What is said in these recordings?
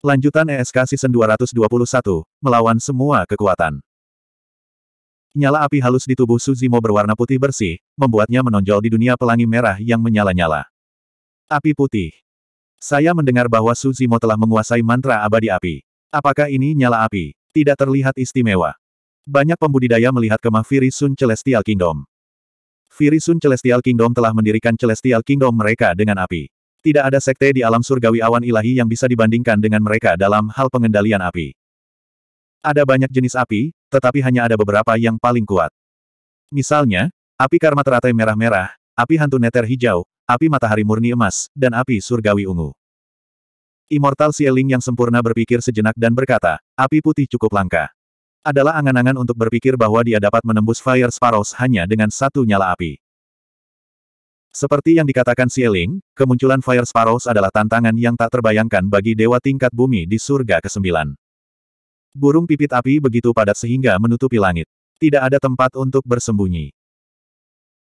Lanjutan ESK Season 221, melawan semua kekuatan. Nyala api halus di tubuh Suzimo berwarna putih bersih, membuatnya menonjol di dunia pelangi merah yang menyala-nyala. Api putih. Saya mendengar bahwa Suzimo telah menguasai mantra abadi api. Apakah ini nyala api? Tidak terlihat istimewa. Banyak pembudidaya melihat kemah Virisun Celestial Kingdom. Virisun Celestial Kingdom telah mendirikan Celestial Kingdom mereka dengan api. Tidak ada sekte di alam surgawi awan ilahi yang bisa dibandingkan dengan mereka dalam hal pengendalian api. Ada banyak jenis api, tetapi hanya ada beberapa yang paling kuat. Misalnya, api karma teratai merah-merah, api hantu neter hijau, api matahari murni emas, dan api surgawi ungu. Immortal Sieling yang sempurna berpikir sejenak dan berkata, api putih cukup langka. Adalah angan-angan untuk berpikir bahwa dia dapat menembus Fire Sparrows hanya dengan satu nyala api. Seperti yang dikatakan Sieling, kemunculan Fire Sparrows adalah tantangan yang tak terbayangkan bagi dewa tingkat bumi di surga ke-9. Burung pipit api begitu padat sehingga menutupi langit. Tidak ada tempat untuk bersembunyi.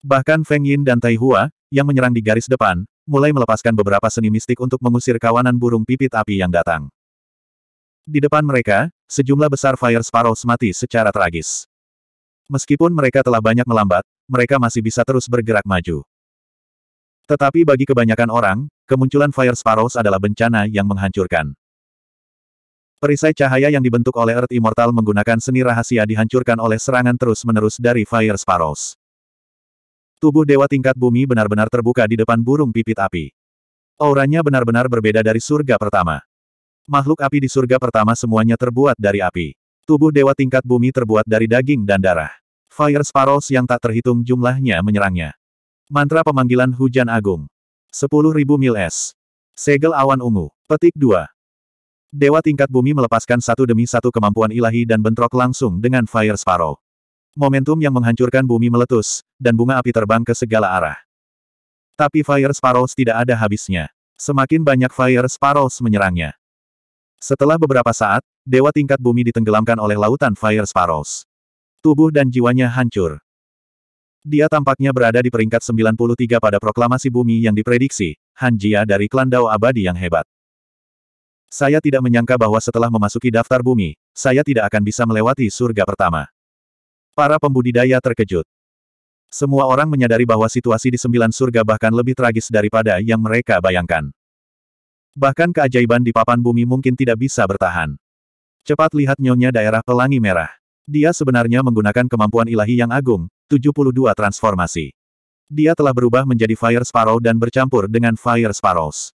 Bahkan Feng Yin dan Tai Hua, yang menyerang di garis depan, mulai melepaskan beberapa seni mistik untuk mengusir kawanan burung pipit api yang datang. Di depan mereka, sejumlah besar Fire Sparrows mati secara tragis. Meskipun mereka telah banyak melambat, mereka masih bisa terus bergerak maju. Tetapi bagi kebanyakan orang, kemunculan Fire Sparrows adalah bencana yang menghancurkan. Perisai cahaya yang dibentuk oleh Earth Immortal menggunakan seni rahasia dihancurkan oleh serangan terus-menerus dari Fire Sparrows. Tubuh Dewa Tingkat Bumi benar-benar terbuka di depan burung pipit api. Auranya benar-benar berbeda dari surga pertama. Makhluk api di surga pertama semuanya terbuat dari api. Tubuh Dewa Tingkat Bumi terbuat dari daging dan darah. Fire Sparrows yang tak terhitung jumlahnya menyerangnya. Mantra pemanggilan hujan agung. 10.000 mil es. Segel awan ungu. Petik 2. Dewa tingkat bumi melepaskan satu demi satu kemampuan ilahi dan bentrok langsung dengan Fire Sparrow. Momentum yang menghancurkan bumi meletus, dan bunga api terbang ke segala arah. Tapi Fire Sparrows tidak ada habisnya. Semakin banyak Fire Sparrows menyerangnya. Setelah beberapa saat, dewa tingkat bumi ditenggelamkan oleh lautan Fire Sparrows. Tubuh dan jiwanya hancur. Dia tampaknya berada di peringkat 93 pada proklamasi bumi yang diprediksi, Han Jia dari klan Dao Abadi yang hebat. Saya tidak menyangka bahwa setelah memasuki daftar bumi, saya tidak akan bisa melewati surga pertama. Para pembudidaya terkejut. Semua orang menyadari bahwa situasi di sembilan surga bahkan lebih tragis daripada yang mereka bayangkan. Bahkan keajaiban di papan bumi mungkin tidak bisa bertahan. Cepat lihat nyonya daerah pelangi merah. Dia sebenarnya menggunakan kemampuan ilahi yang agung, 72 transformasi. Dia telah berubah menjadi Fire Sparrow dan bercampur dengan Fire Sparrows.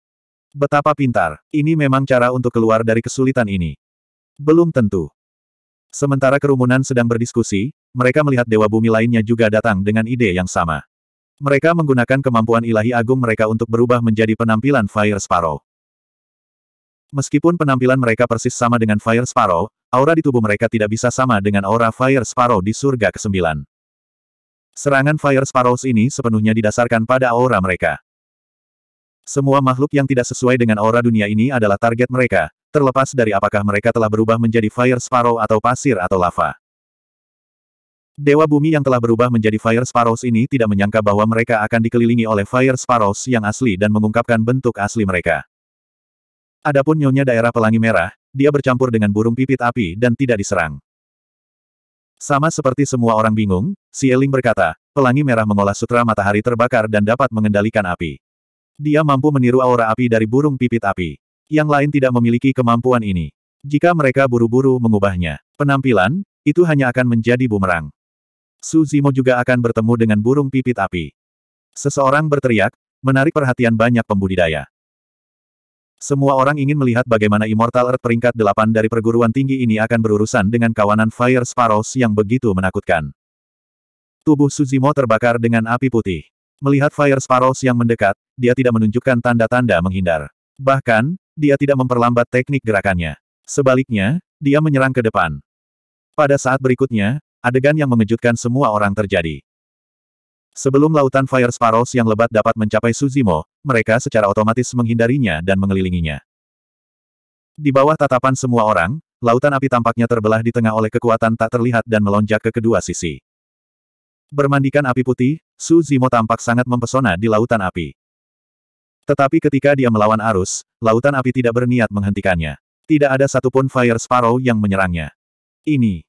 Betapa pintar, ini memang cara untuk keluar dari kesulitan ini. Belum tentu. Sementara kerumunan sedang berdiskusi, mereka melihat Dewa Bumi lainnya juga datang dengan ide yang sama. Mereka menggunakan kemampuan ilahi agung mereka untuk berubah menjadi penampilan Fire Sparrow. Meskipun penampilan mereka persis sama dengan Fire Sparrow, aura di tubuh mereka tidak bisa sama dengan aura Fire Sparrow di surga ke-9. Serangan Fire Sparrows ini sepenuhnya didasarkan pada aura mereka. Semua makhluk yang tidak sesuai dengan aura dunia ini adalah target mereka, terlepas dari apakah mereka telah berubah menjadi Fire Sparrow atau pasir atau lava. Dewa bumi yang telah berubah menjadi Fire Sparrows ini tidak menyangka bahwa mereka akan dikelilingi oleh Fire Sparrows yang asli dan mengungkapkan bentuk asli mereka. Adapun nyonya daerah pelangi merah, dia bercampur dengan burung pipit api dan tidak diserang. Sama seperti semua orang bingung, Sieling berkata, pelangi merah mengolah sutra matahari terbakar dan dapat mengendalikan api. Dia mampu meniru aura api dari burung pipit api. Yang lain tidak memiliki kemampuan ini. Jika mereka buru-buru mengubahnya, penampilan, itu hanya akan menjadi bumerang. Su Zimo juga akan bertemu dengan burung pipit api. Seseorang berteriak, menarik perhatian banyak pembudidaya. Semua orang ingin melihat bagaimana Immortal Earth peringkat delapan dari perguruan tinggi ini akan berurusan dengan kawanan Fire Sparrows yang begitu menakutkan. Tubuh Suzimo terbakar dengan api putih. Melihat Fire Sparrows yang mendekat, dia tidak menunjukkan tanda-tanda menghindar. Bahkan, dia tidak memperlambat teknik gerakannya. Sebaliknya, dia menyerang ke depan. Pada saat berikutnya, adegan yang mengejutkan semua orang terjadi. Sebelum lautan Fire Sparrows yang lebat dapat mencapai Suzimo, mereka secara otomatis menghindarinya dan mengelilinginya. Di bawah tatapan semua orang, lautan api tampaknya terbelah di tengah oleh kekuatan tak terlihat dan melonjak ke kedua sisi. Bermandikan api putih, Su tampak sangat mempesona di lautan api. Tetapi ketika dia melawan arus, lautan api tidak berniat menghentikannya. Tidak ada satupun Fire Sparrow yang menyerangnya. Ini.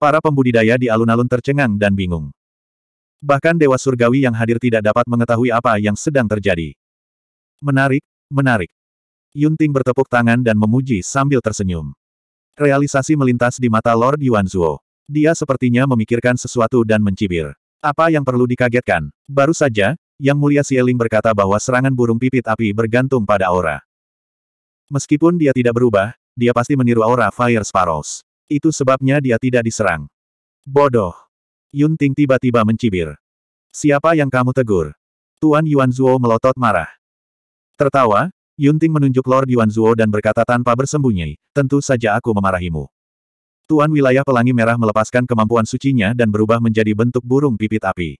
Para pembudidaya di alun-alun tercengang dan bingung. Bahkan Dewa Surgawi yang hadir tidak dapat mengetahui apa yang sedang terjadi. Menarik, menarik. Yunting bertepuk tangan dan memuji sambil tersenyum. Realisasi melintas di mata Lord Yuan Zuo. Dia sepertinya memikirkan sesuatu dan mencibir. Apa yang perlu dikagetkan? Baru saja, Yang Mulia Sieling berkata bahwa serangan burung pipit api bergantung pada aura. Meskipun dia tidak berubah, dia pasti meniru aura Fire Sparrows. Itu sebabnya dia tidak diserang. Bodoh. Yun Ting tiba-tiba mencibir. Siapa yang kamu tegur? Tuan Yuan Zuo melotot marah. Tertawa, Yun Ting menunjuk Lord Yuan Zuo dan berkata tanpa bersembunyi, tentu saja aku memarahimu. Tuan wilayah pelangi merah melepaskan kemampuan sucinya dan berubah menjadi bentuk burung pipit api.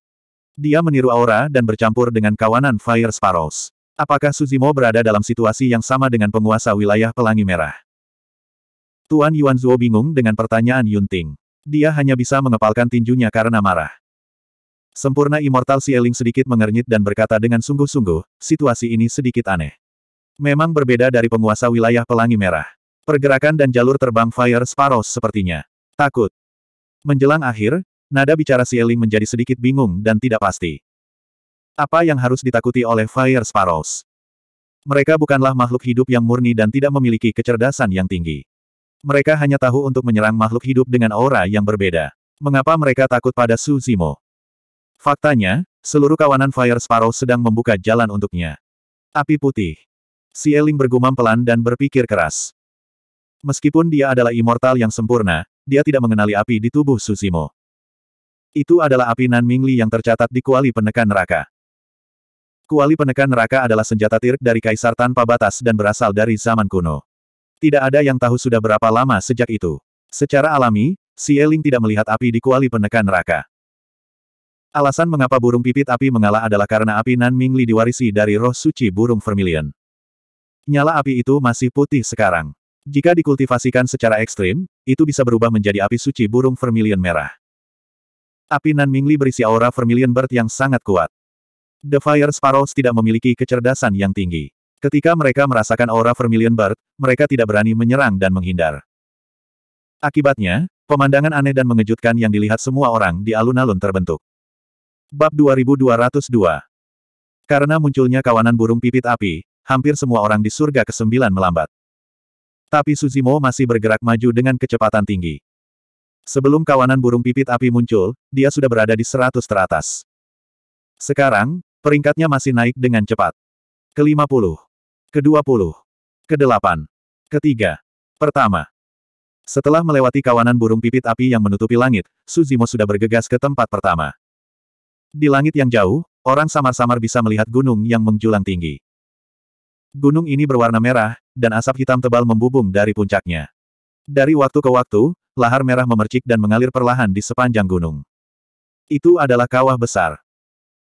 Dia meniru aura dan bercampur dengan kawanan Fire Sparrows. Apakah Suzimo berada dalam situasi yang sama dengan penguasa wilayah pelangi merah? Tuan Yuan Zuo bingung dengan pertanyaan Yun Ting. Dia hanya bisa mengepalkan tinjunya karena marah. Sempurna Immortal Sieling sedikit mengernyit dan berkata dengan sungguh-sungguh, situasi ini sedikit aneh. Memang berbeda dari penguasa wilayah Pelangi Merah. Pergerakan dan jalur terbang Fire Sparrows sepertinya. Takut. Menjelang akhir, nada bicara Sieling menjadi sedikit bingung dan tidak pasti. Apa yang harus ditakuti oleh Fire Sparrows? Mereka bukanlah makhluk hidup yang murni dan tidak memiliki kecerdasan yang tinggi. Mereka hanya tahu untuk menyerang makhluk hidup dengan aura yang berbeda. Mengapa mereka takut pada Su Zimo? Faktanya, seluruh kawanan Fire Sparrow sedang membuka jalan untuknya. Api putih. Si Eling bergumam pelan dan berpikir keras. Meskipun dia adalah immortal yang sempurna, dia tidak mengenali api di tubuh Zimo. Itu adalah api Nan Mingli yang tercatat di kuali penekan neraka. Kuali penekan neraka adalah senjata tirk dari kaisar tanpa batas dan berasal dari zaman kuno. Tidak ada yang tahu sudah berapa lama sejak itu. Secara alami, Si Eling tidak melihat api di kuali penekan neraka. Alasan mengapa burung pipit api mengalah adalah karena api Nan Mingli diwarisi dari roh suci burung vermilion. Nyala api itu masih putih sekarang. Jika dikultivasikan secara ekstrim, itu bisa berubah menjadi api suci burung vermilion merah. Api Nan Mingli berisi aura vermilion bird yang sangat kuat. The Fire Sparrows tidak memiliki kecerdasan yang tinggi. Ketika mereka merasakan aura Vermilion Bird, mereka tidak berani menyerang dan menghindar. Akibatnya, pemandangan aneh dan mengejutkan yang dilihat semua orang di alun-alun terbentuk. Bab 2202 Karena munculnya kawanan burung pipit api, hampir semua orang di surga ke-9 melambat. Tapi Suzimo masih bergerak maju dengan kecepatan tinggi. Sebelum kawanan burung pipit api muncul, dia sudah berada di 100 teratas. Sekarang, peringkatnya masih naik dengan cepat. Kelima puluh. Kedua puluh. Kedelapan. Ketiga. Pertama. Setelah melewati kawanan burung pipit api yang menutupi langit, Suzimo sudah bergegas ke tempat pertama. Di langit yang jauh, orang samar-samar bisa melihat gunung yang menjulang tinggi. Gunung ini berwarna merah, dan asap hitam tebal membubung dari puncaknya. Dari waktu ke waktu, lahar merah memercik dan mengalir perlahan di sepanjang gunung. Itu adalah kawah besar.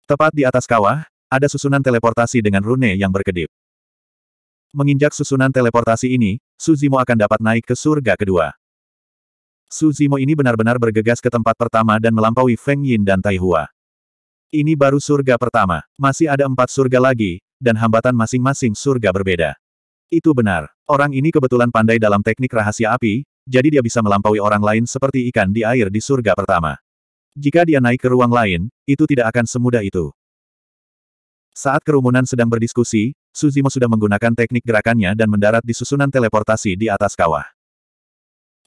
Tepat di atas kawah, ada susunan teleportasi dengan rune yang berkedip. Menginjak susunan teleportasi ini, Suzimo akan dapat naik ke surga kedua. Suzimo ini benar-benar bergegas ke tempat pertama dan melampaui Feng Yin dan Taihua. Ini baru surga pertama, masih ada empat surga lagi, dan hambatan masing-masing surga berbeda. Itu benar, orang ini kebetulan pandai dalam teknik rahasia api, jadi dia bisa melampaui orang lain seperti ikan di air di surga pertama. Jika dia naik ke ruang lain, itu tidak akan semudah itu. Saat kerumunan sedang berdiskusi, Suzimo sudah menggunakan teknik gerakannya dan mendarat di susunan teleportasi di atas kawah.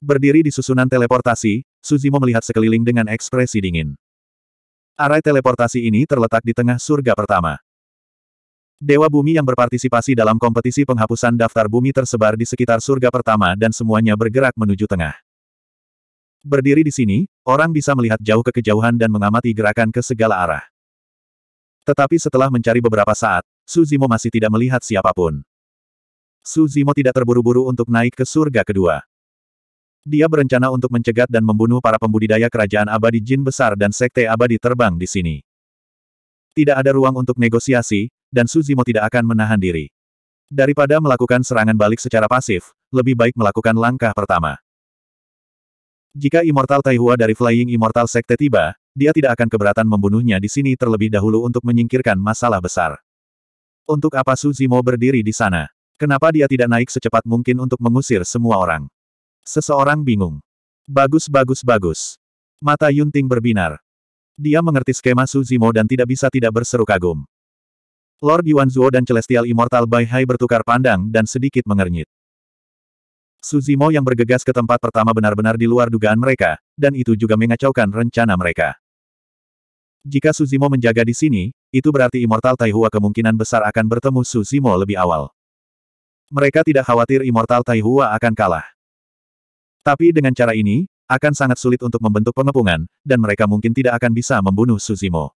Berdiri di susunan teleportasi, Suzimo melihat sekeliling dengan ekspresi dingin. Arai teleportasi ini terletak di tengah surga pertama. Dewa bumi yang berpartisipasi dalam kompetisi penghapusan daftar bumi tersebar di sekitar surga pertama dan semuanya bergerak menuju tengah. Berdiri di sini, orang bisa melihat jauh ke kejauhan dan mengamati gerakan ke segala arah. Tetapi setelah mencari beberapa saat, Suzimo masih tidak melihat siapapun. Suzimo tidak terburu-buru untuk naik ke surga kedua. Dia berencana untuk mencegat dan membunuh para pembudidaya kerajaan abadi jin besar dan sekte abadi terbang di sini. Tidak ada ruang untuk negosiasi, dan Suzimo tidak akan menahan diri. Daripada melakukan serangan balik secara pasif, lebih baik melakukan langkah pertama. Jika Immortal Taihua dari Flying Immortal Sekte tiba, dia tidak akan keberatan membunuhnya di sini terlebih dahulu untuk menyingkirkan masalah besar. Untuk apa Suzimo berdiri di sana? Kenapa dia tidak naik secepat mungkin untuk mengusir semua orang? Seseorang bingung. Bagus bagus bagus. Mata Yunting berbinar. Dia mengerti skema Suzimo dan tidak bisa tidak berseru kagum. Lord Yuan Zuo dan Celestial Immortal Bai Hai bertukar pandang dan sedikit mengernyit. Suzimo yang bergegas ke tempat pertama benar-benar di luar dugaan mereka, dan itu juga mengacaukan rencana mereka. Jika Suzimo menjaga di sini, itu berarti Immortal Taihua kemungkinan besar akan bertemu Su Zimo lebih awal. Mereka tidak khawatir Immortal Taihua akan kalah. Tapi dengan cara ini, akan sangat sulit untuk membentuk pengepungan, dan mereka mungkin tidak akan bisa membunuh Suzimo.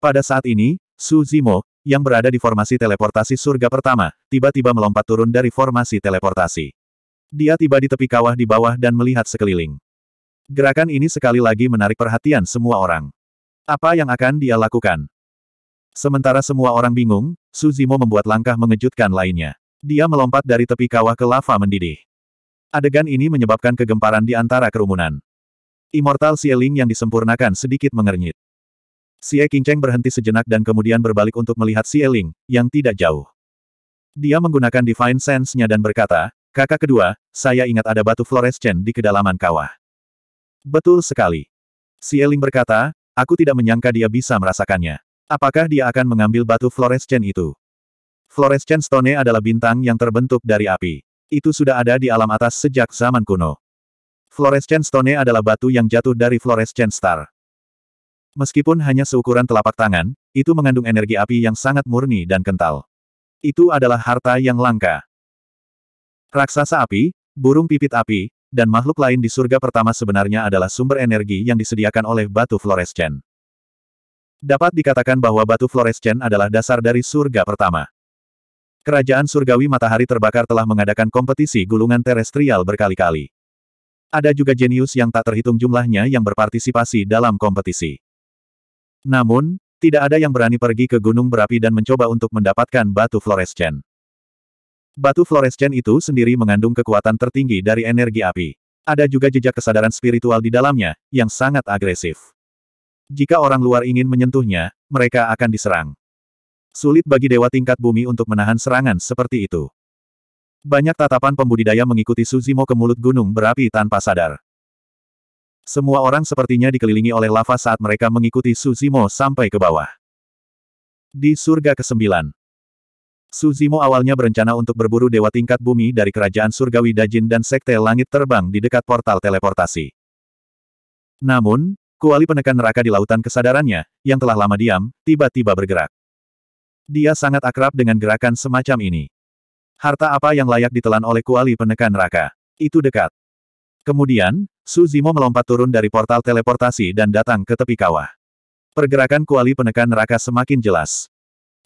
Pada saat ini, Suzimo, yang berada di formasi teleportasi surga pertama, tiba-tiba melompat turun dari formasi teleportasi. Dia tiba di tepi kawah di bawah dan melihat sekeliling. Gerakan ini sekali lagi menarik perhatian semua orang. Apa yang akan dia lakukan? Sementara semua orang bingung, Suzimo membuat langkah mengejutkan lainnya. Dia melompat dari tepi kawah ke lava mendidih. Adegan ini menyebabkan kegemparan di antara kerumunan. Immortal Sieling yang disempurnakan sedikit mengernyit. Xie Qingcheng berhenti sejenak dan kemudian berbalik untuk melihat Sieling, yang tidak jauh. Dia menggunakan Divine Sense-nya dan berkata, Kakak kedua, saya ingat ada batu fluorescen di kedalaman kawah. Betul sekali. Sieling berkata, Aku tidak menyangka dia bisa merasakannya. Apakah dia akan mengambil batu florescen itu? Florescen stone adalah bintang yang terbentuk dari api. Itu sudah ada di alam atas sejak zaman kuno. Florescen stone adalah batu yang jatuh dari florescen star. Meskipun hanya seukuran telapak tangan, itu mengandung energi api yang sangat murni dan kental. Itu adalah harta yang langka. Raksasa api, burung pipit api, dan makhluk lain di surga pertama sebenarnya adalah sumber energi yang disediakan oleh batu fluorescen. Dapat dikatakan bahwa batu fluorescen adalah dasar dari surga pertama. Kerajaan surgawi matahari terbakar telah mengadakan kompetisi gulungan terestrial berkali-kali. Ada juga jenius yang tak terhitung jumlahnya yang berpartisipasi dalam kompetisi. Namun, tidak ada yang berani pergi ke gunung berapi dan mencoba untuk mendapatkan batu fluorescen. Batu Florescen itu sendiri mengandung kekuatan tertinggi dari energi api. Ada juga jejak kesadaran spiritual di dalamnya, yang sangat agresif. Jika orang luar ingin menyentuhnya, mereka akan diserang. Sulit bagi dewa tingkat bumi untuk menahan serangan seperti itu. Banyak tatapan pembudidaya mengikuti Suzimo ke mulut gunung berapi tanpa sadar. Semua orang sepertinya dikelilingi oleh lava saat mereka mengikuti Suzimo sampai ke bawah. Di surga ke-9, Suzimo awalnya berencana untuk berburu dewa tingkat bumi dari kerajaan surgawi Dajin dan sekte langit terbang di dekat portal teleportasi. Namun, kuali penekan neraka di lautan kesadarannya, yang telah lama diam, tiba-tiba bergerak. Dia sangat akrab dengan gerakan semacam ini. Harta apa yang layak ditelan oleh kuali penekan neraka? Itu dekat. Kemudian, Suzimo melompat turun dari portal teleportasi dan datang ke tepi kawah. Pergerakan kuali penekan neraka semakin jelas.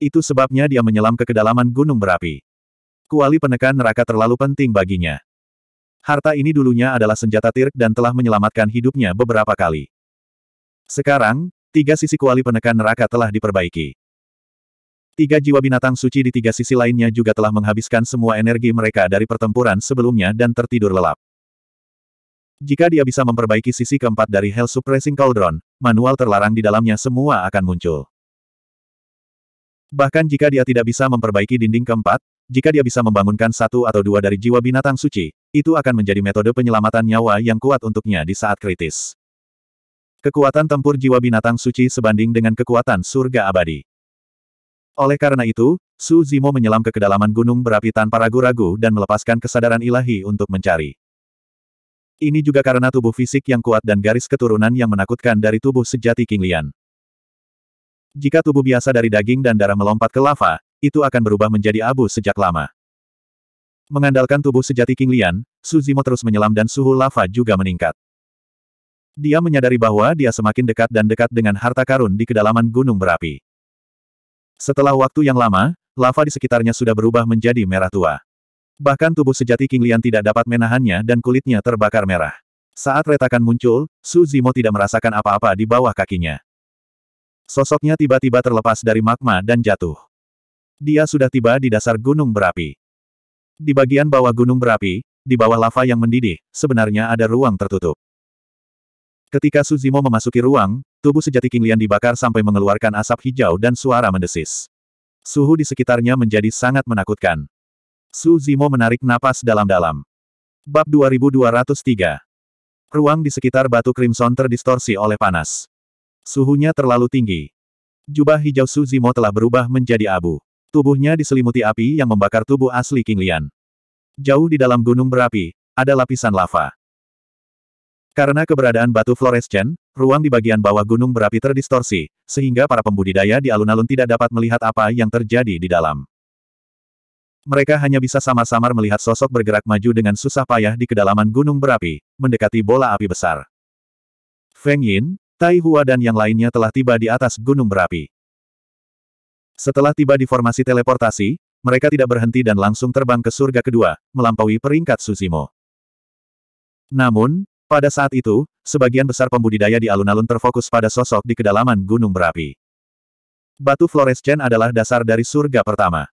Itu sebabnya dia menyelam ke kedalaman gunung berapi. Kuali penekan neraka terlalu penting baginya. Harta ini dulunya adalah senjata Tirk dan telah menyelamatkan hidupnya beberapa kali. Sekarang, tiga sisi kuali penekan neraka telah diperbaiki. Tiga jiwa binatang suci di tiga sisi lainnya juga telah menghabiskan semua energi mereka dari pertempuran sebelumnya dan tertidur lelap. Jika dia bisa memperbaiki sisi keempat dari Hell Suppressing Cauldron, manual terlarang di dalamnya semua akan muncul. Bahkan jika dia tidak bisa memperbaiki dinding keempat, jika dia bisa membangunkan satu atau dua dari jiwa binatang suci, itu akan menjadi metode penyelamatan nyawa yang kuat untuknya di saat kritis. Kekuatan tempur jiwa binatang suci sebanding dengan kekuatan surga abadi. Oleh karena itu, Su Zimo menyelam ke kedalaman gunung berapi tanpa ragu-ragu dan melepaskan kesadaran ilahi untuk mencari. Ini juga karena tubuh fisik yang kuat dan garis keturunan yang menakutkan dari tubuh sejati King Lian. Jika tubuh biasa dari daging dan darah melompat ke lava, itu akan berubah menjadi abu sejak lama. Mengandalkan tubuh sejati King Lian, Suzimo terus menyelam dan suhu lava juga meningkat. Dia menyadari bahwa dia semakin dekat dan dekat dengan harta karun di kedalaman gunung berapi. Setelah waktu yang lama, lava di sekitarnya sudah berubah menjadi merah tua. Bahkan tubuh sejati King Lian tidak dapat menahannya dan kulitnya terbakar merah. Saat retakan muncul, Suzimo tidak merasakan apa-apa di bawah kakinya. Sosoknya tiba-tiba terlepas dari magma dan jatuh. Dia sudah tiba di dasar gunung berapi. Di bagian bawah gunung berapi, di bawah lava yang mendidih, sebenarnya ada ruang tertutup. Ketika Suzimo memasuki ruang, tubuh sejati King Lian dibakar sampai mengeluarkan asap hijau dan suara mendesis. Suhu di sekitarnya menjadi sangat menakutkan. Suzimo menarik napas dalam-dalam. Bab 2203 Ruang di sekitar batu crimson terdistorsi oleh panas. Suhunya terlalu tinggi. Jubah hijau Suzimo telah berubah menjadi abu. Tubuhnya diselimuti api yang membakar tubuh asli King Lian. Jauh di dalam gunung berapi, ada lapisan lava. Karena keberadaan batu fluorescen, ruang di bagian bawah gunung berapi terdistorsi, sehingga para pembudidaya di alun-alun tidak dapat melihat apa yang terjadi di dalam. Mereka hanya bisa samar-samar melihat sosok bergerak maju dengan susah payah di kedalaman gunung berapi, mendekati bola api besar. Feng Yin, Tai Hua dan yang lainnya telah tiba di atas gunung berapi. Setelah tiba di formasi teleportasi, mereka tidak berhenti dan langsung terbang ke surga kedua, melampaui peringkat Suzimo. Namun, pada saat itu, sebagian besar pembudidaya di alun-alun terfokus pada sosok di kedalaman gunung berapi. Batu Flores Chen adalah dasar dari surga pertama.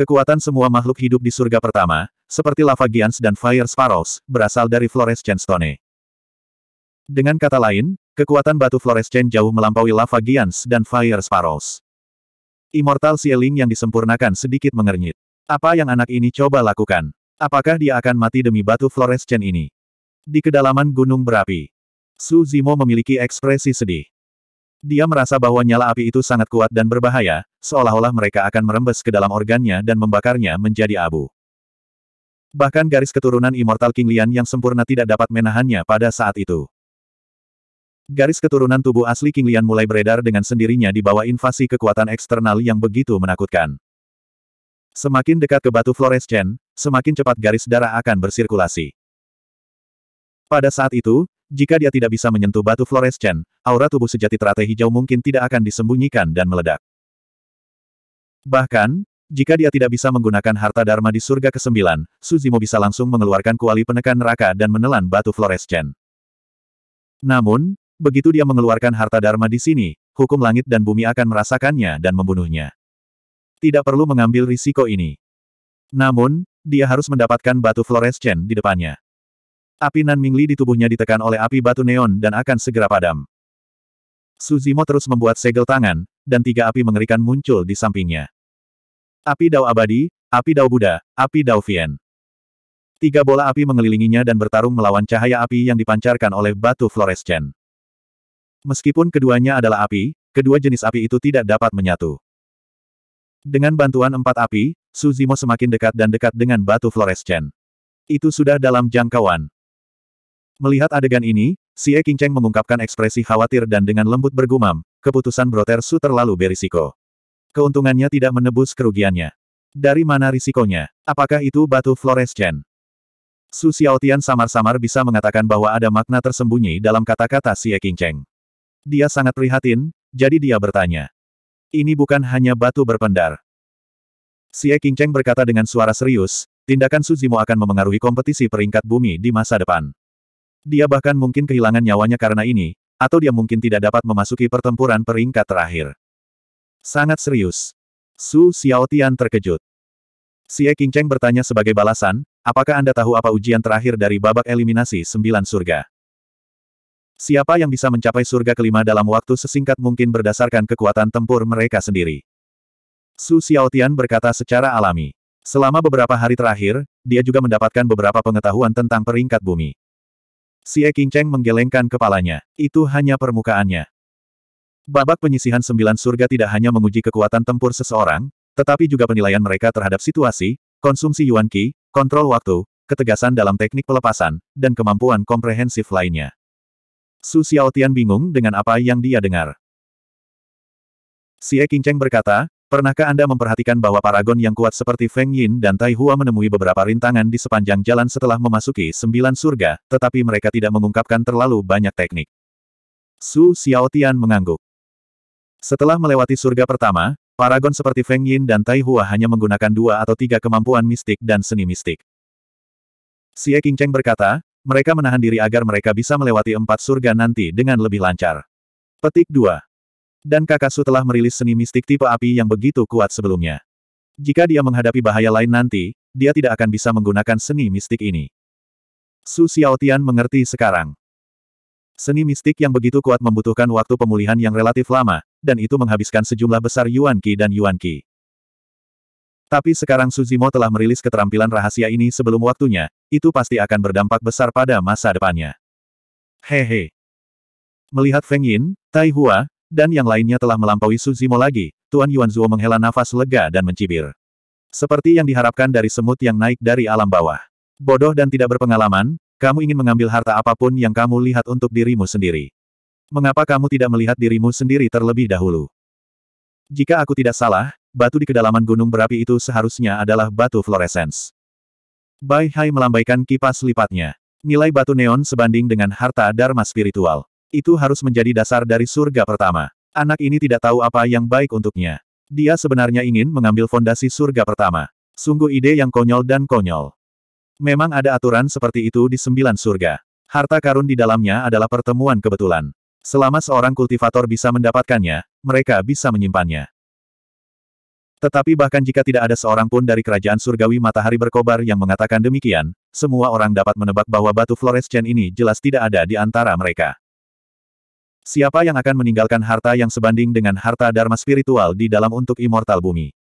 Kekuatan semua makhluk hidup di surga pertama, seperti lava Gians dan fire sparrows, berasal dari Flores Chen stone. Dengan kata lain, Kekuatan batu Flores Chen jauh melampaui lava gians dan fire sparrows. Immortal Sealing yang disempurnakan sedikit mengernyit. Apa yang anak ini coba lakukan? Apakah dia akan mati demi batu Flores Chen ini? Di kedalaman gunung berapi, Su Zimo memiliki ekspresi sedih. Dia merasa bahwa nyala api itu sangat kuat dan berbahaya, seolah-olah mereka akan merembes ke dalam organnya dan membakarnya menjadi abu. Bahkan garis keturunan Immortal King Lian yang sempurna tidak dapat menahannya pada saat itu. Garis keturunan tubuh asli King Lian mulai beredar dengan sendirinya di bawah invasi kekuatan eksternal yang begitu menakutkan. Semakin dekat ke batu fluorescen, semakin cepat garis darah akan bersirkulasi. Pada saat itu, jika dia tidak bisa menyentuh batu fluorescen, aura tubuh sejati teratai hijau mungkin tidak akan disembunyikan dan meledak. Bahkan, jika dia tidak bisa menggunakan harta dharma di surga ke-9, Suzimo bisa langsung mengeluarkan kuali penekan neraka dan menelan batu fluorescen. Namun, Begitu dia mengeluarkan harta Dharma di sini, hukum langit dan bumi akan merasakannya dan membunuhnya. Tidak perlu mengambil risiko ini. Namun, dia harus mendapatkan batu fluorescen di depannya. Api Nan Mingli di tubuhnya ditekan oleh api batu neon dan akan segera padam. Suzimo terus membuat segel tangan, dan tiga api mengerikan muncul di sampingnya. Api Dao Abadi, Api Dao Buddha, Api Dao Vien. Tiga bola api mengelilinginya dan bertarung melawan cahaya api yang dipancarkan oleh batu fluorescen. Meskipun keduanya adalah api, kedua jenis api itu tidak dapat menyatu. Dengan bantuan empat api, Suzimo semakin dekat dan dekat dengan batu fluorescen. Itu sudah dalam jangkauan. Melihat adegan ini, Xie Qingcheng mengungkapkan ekspresi khawatir dan dengan lembut bergumam, keputusan Broter Su terlalu berisiko. Keuntungannya tidak menebus kerugiannya. Dari mana risikonya? Apakah itu batu fluorescen? Su Xiaotian samar-samar bisa mengatakan bahwa ada makna tersembunyi dalam kata-kata Xie Qingcheng. Dia sangat prihatin, jadi dia bertanya. Ini bukan hanya batu berpendar. Xie Qingcheng berkata dengan suara serius, tindakan Suzimo akan memengaruhi kompetisi peringkat bumi di masa depan. Dia bahkan mungkin kehilangan nyawanya karena ini, atau dia mungkin tidak dapat memasuki pertempuran peringkat terakhir. Sangat serius. Su Xiaotian terkejut. Xie Qingcheng bertanya sebagai balasan, apakah Anda tahu apa ujian terakhir dari babak eliminasi sembilan surga? Siapa yang bisa mencapai surga kelima dalam waktu sesingkat mungkin berdasarkan kekuatan tempur mereka sendiri. Su Xiaotian berkata secara alami. Selama beberapa hari terakhir, dia juga mendapatkan beberapa pengetahuan tentang peringkat bumi. Si E Qingcheng menggelengkan kepalanya. Itu hanya permukaannya. Babak penyisihan sembilan surga tidak hanya menguji kekuatan tempur seseorang, tetapi juga penilaian mereka terhadap situasi, konsumsi yuan qi, kontrol waktu, ketegasan dalam teknik pelepasan, dan kemampuan komprehensif lainnya. Su Xiaotian bingung dengan apa yang dia dengar. Xie Qingcheng berkata, Pernahkah Anda memperhatikan bahwa paragon yang kuat seperti Feng Yin dan Tai Hua menemui beberapa rintangan di sepanjang jalan setelah memasuki sembilan surga, tetapi mereka tidak mengungkapkan terlalu banyak teknik? Su Xiaotian mengangguk. Setelah melewati surga pertama, paragon seperti Feng Yin dan Tai Hua hanya menggunakan dua atau tiga kemampuan mistik dan seni mistik. Xie Qingcheng berkata, mereka menahan diri agar mereka bisa melewati empat surga nanti dengan lebih lancar. Petik 2. Dan Kakasu telah merilis seni mistik tipe api yang begitu kuat sebelumnya. Jika dia menghadapi bahaya lain nanti, dia tidak akan bisa menggunakan seni mistik ini. Su Xiaotian mengerti sekarang. Seni mistik yang begitu kuat membutuhkan waktu pemulihan yang relatif lama, dan itu menghabiskan sejumlah besar Yuan Qi dan Yuan Qi. Tapi sekarang Suzimo telah merilis keterampilan rahasia ini sebelum waktunya, itu pasti akan berdampak besar pada masa depannya. Hehe. Melihat Feng Yin, Tai Hua, dan yang lainnya telah melampaui Su Zimo lagi, Tuan Yuan Zuo menghela nafas lega dan mencibir. Seperti yang diharapkan dari semut yang naik dari alam bawah. Bodoh dan tidak berpengalaman, kamu ingin mengambil harta apapun yang kamu lihat untuk dirimu sendiri. Mengapa kamu tidak melihat dirimu sendiri terlebih dahulu? Jika aku tidak salah, batu di kedalaman gunung berapi itu seharusnya adalah batu fluoresens. Bai Hai melambaikan kipas lipatnya. Nilai batu neon sebanding dengan harta dharma spiritual. Itu harus menjadi dasar dari surga pertama. Anak ini tidak tahu apa yang baik untuknya. Dia sebenarnya ingin mengambil fondasi surga pertama. Sungguh ide yang konyol dan konyol. Memang ada aturan seperti itu di sembilan surga. Harta karun di dalamnya adalah pertemuan kebetulan. Selama seorang kultivator bisa mendapatkannya, mereka bisa menyimpannya. Tetapi bahkan jika tidak ada seorang pun dari kerajaan surgawi matahari berkobar yang mengatakan demikian, semua orang dapat menebak bahwa batu Chen ini jelas tidak ada di antara mereka. Siapa yang akan meninggalkan harta yang sebanding dengan harta dharma spiritual di dalam untuk immortal bumi?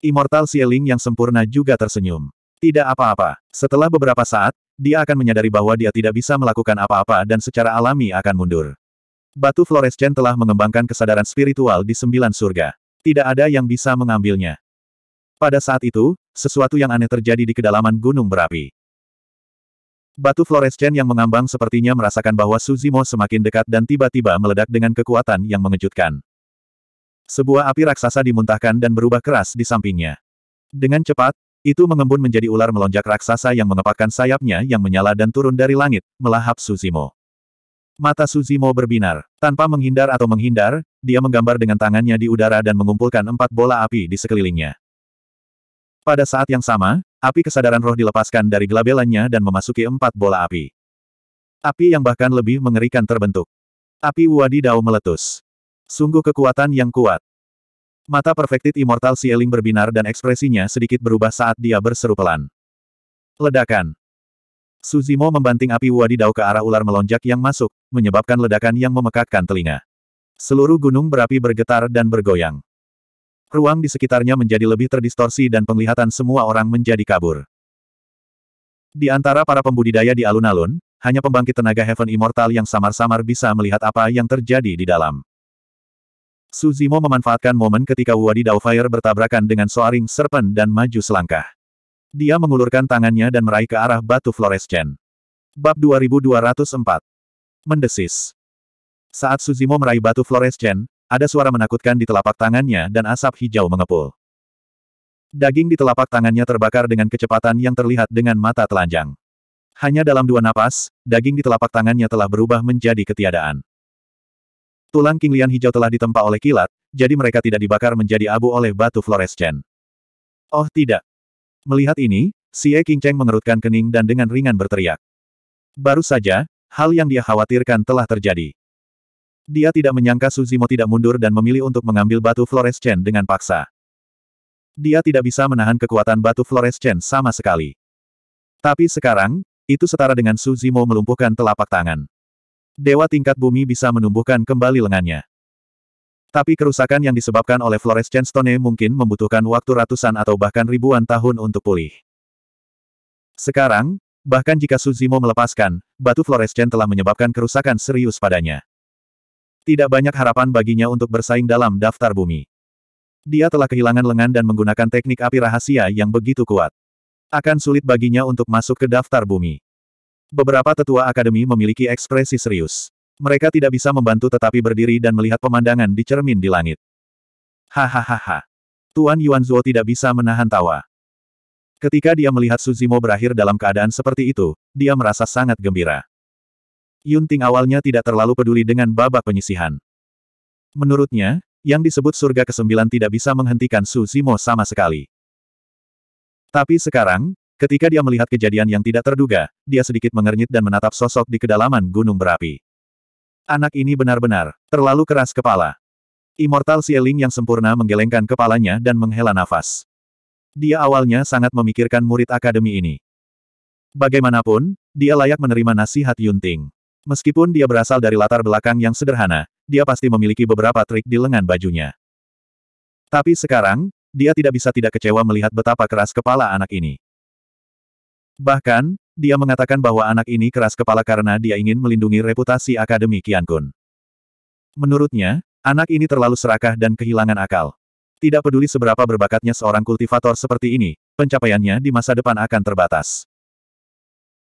Immortal Sieling yang sempurna juga tersenyum. Tidak apa-apa. Setelah beberapa saat, dia akan menyadari bahwa dia tidak bisa melakukan apa-apa dan secara alami akan mundur. Batu Chen telah mengembangkan kesadaran spiritual di sembilan surga. Tidak ada yang bisa mengambilnya. Pada saat itu, sesuatu yang aneh terjadi di kedalaman gunung berapi. Batu Floreschen yang mengambang sepertinya merasakan bahwa Suzimo semakin dekat dan tiba-tiba meledak dengan kekuatan yang mengejutkan. Sebuah api raksasa dimuntahkan dan berubah keras di sampingnya. Dengan cepat, itu mengembun menjadi ular melonjak raksasa yang mengepakkan sayapnya yang menyala dan turun dari langit, melahap Suzimo. Mata Suzimo berbinar. Tanpa menghindar atau menghindar, dia menggambar dengan tangannya di udara dan mengumpulkan empat bola api di sekelilingnya. Pada saat yang sama, api kesadaran roh dilepaskan dari gelabelannya dan memasuki empat bola api. Api yang bahkan lebih mengerikan terbentuk. Api Wadidau meletus. Sungguh kekuatan yang kuat. Mata perfected immortal Sieling berbinar dan ekspresinya sedikit berubah saat dia berseru pelan. Ledakan. Suzimo membanting api Wadidau ke arah ular melonjak yang masuk, menyebabkan ledakan yang memekakkan telinga. Seluruh gunung berapi bergetar dan bergoyang. Ruang di sekitarnya menjadi lebih terdistorsi dan penglihatan semua orang menjadi kabur. Di antara para pembudidaya di alun-alun, hanya pembangkit tenaga Heaven Immortal yang samar-samar bisa melihat apa yang terjadi di dalam. Suzimo memanfaatkan momen ketika Wadi Fire bertabrakan dengan Soaring Serpent dan maju selangkah. Dia mengulurkan tangannya dan meraih ke arah batu Florescen. Bab 2204. Mendesis. Saat Suzimo meraih batu fluorescen, ada suara menakutkan di telapak tangannya dan asap hijau mengepul. Daging di telapak tangannya terbakar dengan kecepatan yang terlihat dengan mata telanjang. Hanya dalam dua napas, daging di telapak tangannya telah berubah menjadi ketiadaan. Tulang kinglian hijau telah ditempa oleh kilat, jadi mereka tidak dibakar menjadi abu oleh batu fluorescen. Oh tidak. Melihat ini, Si Xie Cheng mengerutkan kening dan dengan ringan berteriak. Baru saja, hal yang dia khawatirkan telah terjadi. Dia tidak menyangka Suzimo tidak mundur dan memilih untuk mengambil batu Flores Chen dengan paksa. Dia tidak bisa menahan kekuatan batu Flores Chen sama sekali. Tapi sekarang, itu setara dengan Suzimo melumpuhkan telapak tangan. Dewa tingkat bumi bisa menumbuhkan kembali lengannya. Tapi kerusakan yang disebabkan oleh Flores Chen stone mungkin membutuhkan waktu ratusan atau bahkan ribuan tahun untuk pulih. Sekarang, bahkan jika Suzimo melepaskan, batu Flores Chen telah menyebabkan kerusakan serius padanya. Tidak banyak harapan baginya untuk bersaing dalam daftar bumi. Dia telah kehilangan lengan dan menggunakan teknik api rahasia yang begitu kuat. Akan sulit baginya untuk masuk ke daftar bumi. Beberapa tetua akademi memiliki ekspresi serius. Mereka tidak bisa membantu tetapi berdiri dan melihat pemandangan di cermin di langit. Hahaha. Tuan Yuanzuo tidak bisa menahan tawa. Ketika dia melihat Suzimo berakhir dalam keadaan seperti itu, dia merasa sangat gembira. Yun Ting awalnya tidak terlalu peduli dengan babak penyisihan. Menurutnya, yang disebut surga kesembilan tidak bisa menghentikan Su Zimo sama sekali. Tapi sekarang, ketika dia melihat kejadian yang tidak terduga, dia sedikit mengernyit dan menatap sosok di kedalaman gunung berapi. Anak ini benar-benar terlalu keras kepala. Immortal Sieling yang sempurna menggelengkan kepalanya dan menghela nafas. Dia awalnya sangat memikirkan murid akademi ini. Bagaimanapun, dia layak menerima nasihat Yunting. Meskipun dia berasal dari latar belakang yang sederhana, dia pasti memiliki beberapa trik di lengan bajunya. Tapi sekarang, dia tidak bisa tidak kecewa melihat betapa keras kepala anak ini. Bahkan, dia mengatakan bahwa anak ini keras kepala karena dia ingin melindungi reputasi Akademi Kun. Menurutnya, anak ini terlalu serakah dan kehilangan akal. Tidak peduli seberapa berbakatnya seorang kultivator seperti ini, pencapaiannya di masa depan akan terbatas.